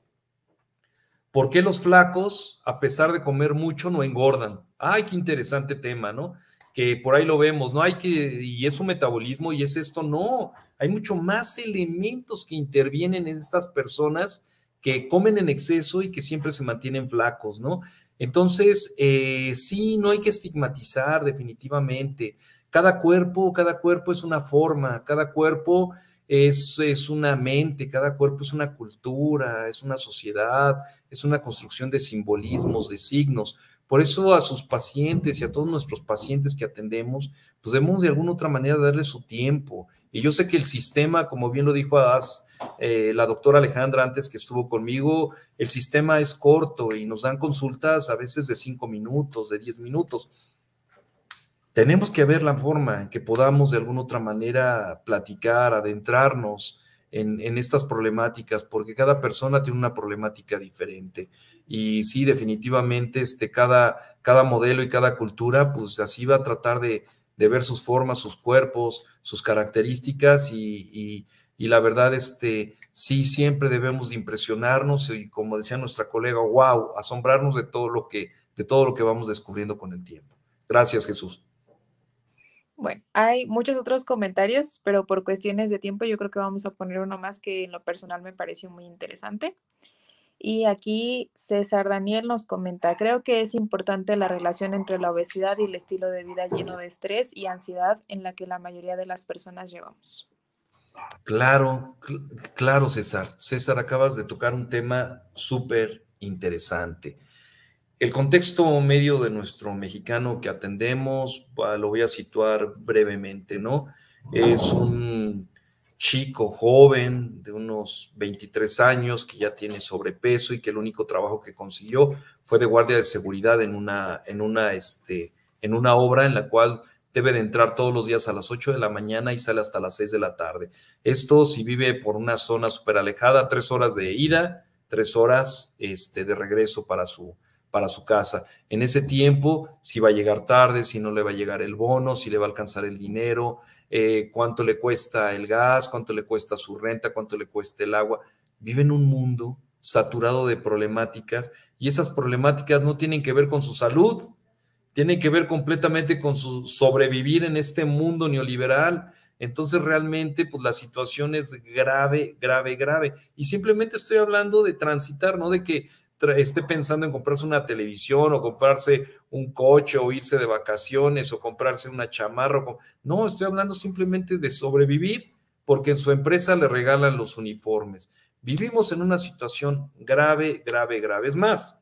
por qué los flacos, a pesar de comer mucho, no engordan. Ay, qué interesante tema, ¿no? Que por ahí lo vemos, no hay que, y es un metabolismo y es esto, no, hay mucho más elementos que intervienen en estas personas que comen en exceso y que siempre se mantienen flacos, ¿no? Entonces, eh, sí, no hay que estigmatizar definitivamente. Cada cuerpo, cada cuerpo es una forma, cada cuerpo es, es, una mente, cada cuerpo es una cultura, es una sociedad, es una construcción de simbolismos, de signos. Por eso a sus pacientes y a todos nuestros pacientes que atendemos, pues debemos de alguna otra manera darle su tiempo. Y yo sé que el sistema, como bien lo dijo eh, la doctora Alejandra antes que estuvo conmigo, el sistema es corto y nos dan consultas a veces de cinco minutos, de 10 minutos. Tenemos que ver la forma en que podamos de alguna otra manera platicar, adentrarnos, en, estas problemáticas, porque cada persona tiene una problemática diferente. Y sí, definitivamente, este, cada, cada modelo y cada cultura, pues así va a tratar de, ver sus formas, sus cuerpos, sus características y, y, la verdad, este, sí, siempre debemos de impresionarnos y como decía nuestra colega, wow, asombrarnos de todo lo que, de todo lo que vamos descubriendo con el tiempo. Gracias, Jesús. Bueno, hay muchos otros comentarios, pero por cuestiones de tiempo yo creo que vamos a poner uno más que en lo personal me pareció muy interesante. Y aquí César Daniel nos comenta, creo que es importante la relación entre la obesidad y el estilo de vida lleno de estrés y ansiedad en la que la mayoría de las personas llevamos. Claro, claro César. César, acabas de tocar un tema súper interesante. El contexto medio de nuestro mexicano que atendemos, lo voy a situar brevemente, ¿no? Es un chico joven de unos 23 años que ya tiene sobrepeso y que el único trabajo que consiguió fue de guardia de seguridad en una, en una, este, en una obra en la cual debe de entrar todos los días a las 8 de la mañana y sale hasta las 6 de la tarde. Esto si vive por una zona súper alejada, tres horas de ida, tres horas este, de regreso para su, para su casa. En ese tiempo, si va a llegar tarde, si no le va a llegar el bono, si le va a alcanzar el dinero, eh, cuánto le cuesta el gas, cuánto le cuesta su renta, cuánto le cuesta el agua. Vive en un mundo saturado de problemáticas y esas problemáticas no tienen que ver con su salud, tienen que ver completamente con su sobrevivir en este mundo neoliberal. Entonces realmente pues la situación es grave, grave, grave. Y simplemente estoy hablando de transitar, no de que esté pensando en comprarse una televisión o comprarse un coche o irse de vacaciones o comprarse una chamarra. No, estoy hablando simplemente de sobrevivir porque en su empresa le regalan los uniformes. Vivimos en una situación grave, grave, grave. Es más,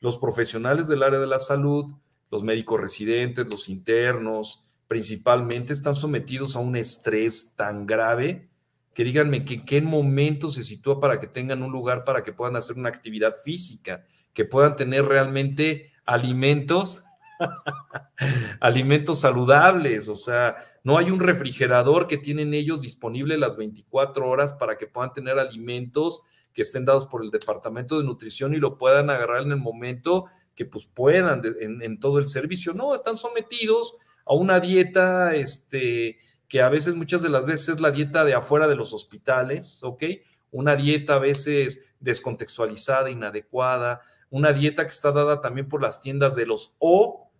los profesionales del área de la salud, los médicos residentes, los internos, principalmente están sometidos a un estrés tan grave que díganme que qué momento se sitúa para que tengan un lugar para que puedan hacer una actividad física, que puedan tener realmente alimentos, alimentos saludables, o sea, no hay un refrigerador que tienen ellos disponible las 24 horas para que puedan tener alimentos que estén dados por el Departamento de Nutrición y lo puedan agarrar en el momento que pues puedan en, en, todo el servicio. No, están sometidos a una dieta, este, que a veces, muchas de las veces, es la dieta de afuera de los hospitales, ¿ok? Una dieta a veces descontextualizada, inadecuada, una dieta que está dada también por las tiendas de los O,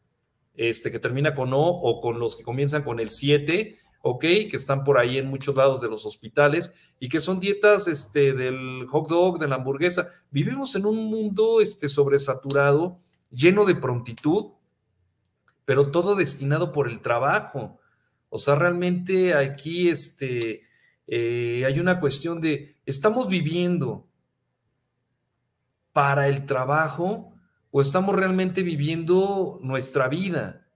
este, que termina con O, o con los que comienzan con el 7, ¿ok? Que están por ahí en muchos lados de los hospitales y que son dietas este, del hot dog, de la hamburguesa. Vivimos en un mundo este, sobresaturado, lleno de prontitud, pero todo destinado por el trabajo. O sea, realmente aquí este, eh, hay una cuestión de, ¿estamos viviendo para el trabajo o estamos realmente viviendo nuestra vida?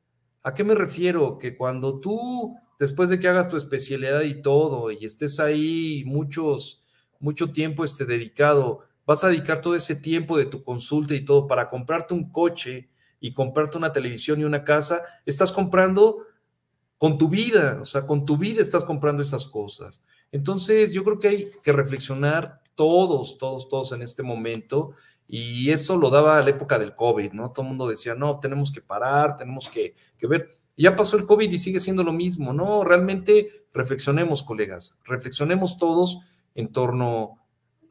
¿A qué me refiero? Que cuando tú, después de que hagas tu especialidad y todo, y estés ahí muchos, mucho tiempo este, dedicado, vas a dedicar todo ese tiempo de tu consulta y todo para comprarte un coche y comprarte una televisión y una casa, estás comprando con tu vida, o sea, con tu vida estás comprando esas cosas. Entonces, yo creo que hay que reflexionar todos, todos, todos en este momento. Y eso lo daba la época del COVID, ¿no? Todo el mundo decía, no, tenemos que parar, tenemos que, ver. ya pasó el COVID y sigue siendo lo mismo, ¿no? Realmente reflexionemos, colegas, reflexionemos todos en torno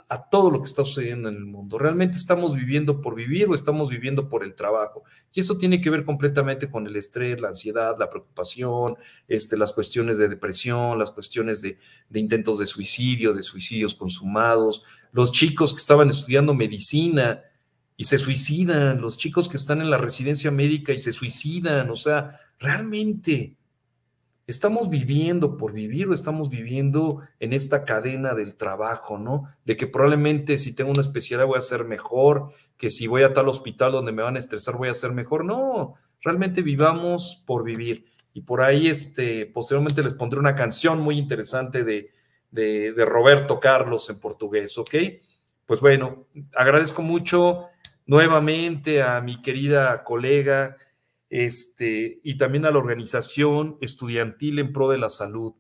a todo lo que está sucediendo en el mundo. ¿Realmente estamos viviendo por vivir o estamos viviendo por el trabajo? Y eso tiene que ver completamente con el estrés, la ansiedad, la preocupación, este, las cuestiones de depresión, las cuestiones de, de intentos de suicidio, de suicidios consumados, los chicos que estaban estudiando medicina y se suicidan, los chicos que están en la residencia médica y se suicidan, o sea, realmente ¿Estamos viviendo por vivir o estamos viviendo en esta cadena del trabajo, ¿no? De que probablemente si tengo una especialidad voy a ser mejor, que si voy a tal hospital donde me van a estresar voy a ser mejor. No, realmente vivamos por vivir. Y por ahí, este, posteriormente les pondré una canción muy interesante de, de, de Roberto Carlos en portugués, ¿ok? Pues bueno, agradezco mucho nuevamente a mi querida colega este, y también a la organización estudiantil en pro de la salud.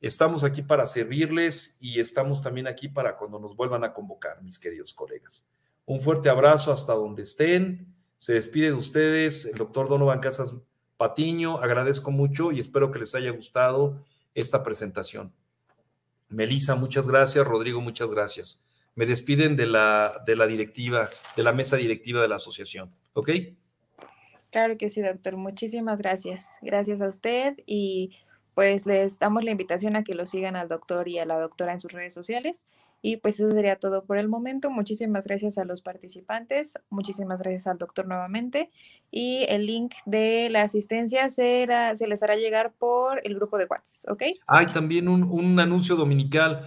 Estamos aquí para servirles y estamos también aquí para cuando nos vuelvan a convocar, mis queridos colegas. Un fuerte abrazo hasta donde estén. Se despide de ustedes el doctor Donovan Casas Patiño. Agradezco mucho y espero que les haya gustado esta presentación. Melisa, muchas gracias. Rodrigo, muchas gracias. Me despiden de la, de la directiva, de la mesa directiva de la asociación. ¿Ok? Claro que sí, doctor. Muchísimas gracias. Gracias a usted y pues les damos la invitación a que lo sigan al doctor y a la doctora en sus redes sociales. Y pues eso sería todo por el momento. Muchísimas gracias a los participantes, muchísimas gracias al doctor nuevamente. Y el link de la asistencia será, se les hará llegar por el grupo de WhatsApp, ¿ok? Hay ah, también un, un anuncio dominical.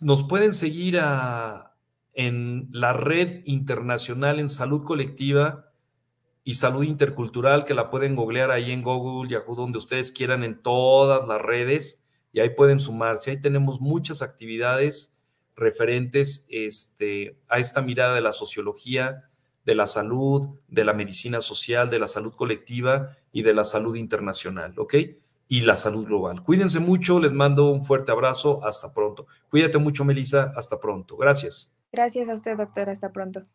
Nos pueden seguir a, en la red internacional en salud colectiva y Salud Intercultural, que la pueden googlear ahí en Google, Yahoo, donde ustedes quieran, en todas las redes, y ahí pueden sumarse. Ahí tenemos muchas actividades referentes este, a esta mirada de la sociología, de la salud, de la medicina social, de la salud colectiva y de la salud internacional, ¿ok? Y la salud global. Cuídense mucho, les mando un fuerte abrazo, hasta pronto. Cuídate mucho, Melissa, hasta pronto. Gracias. Gracias a usted, doctora hasta pronto.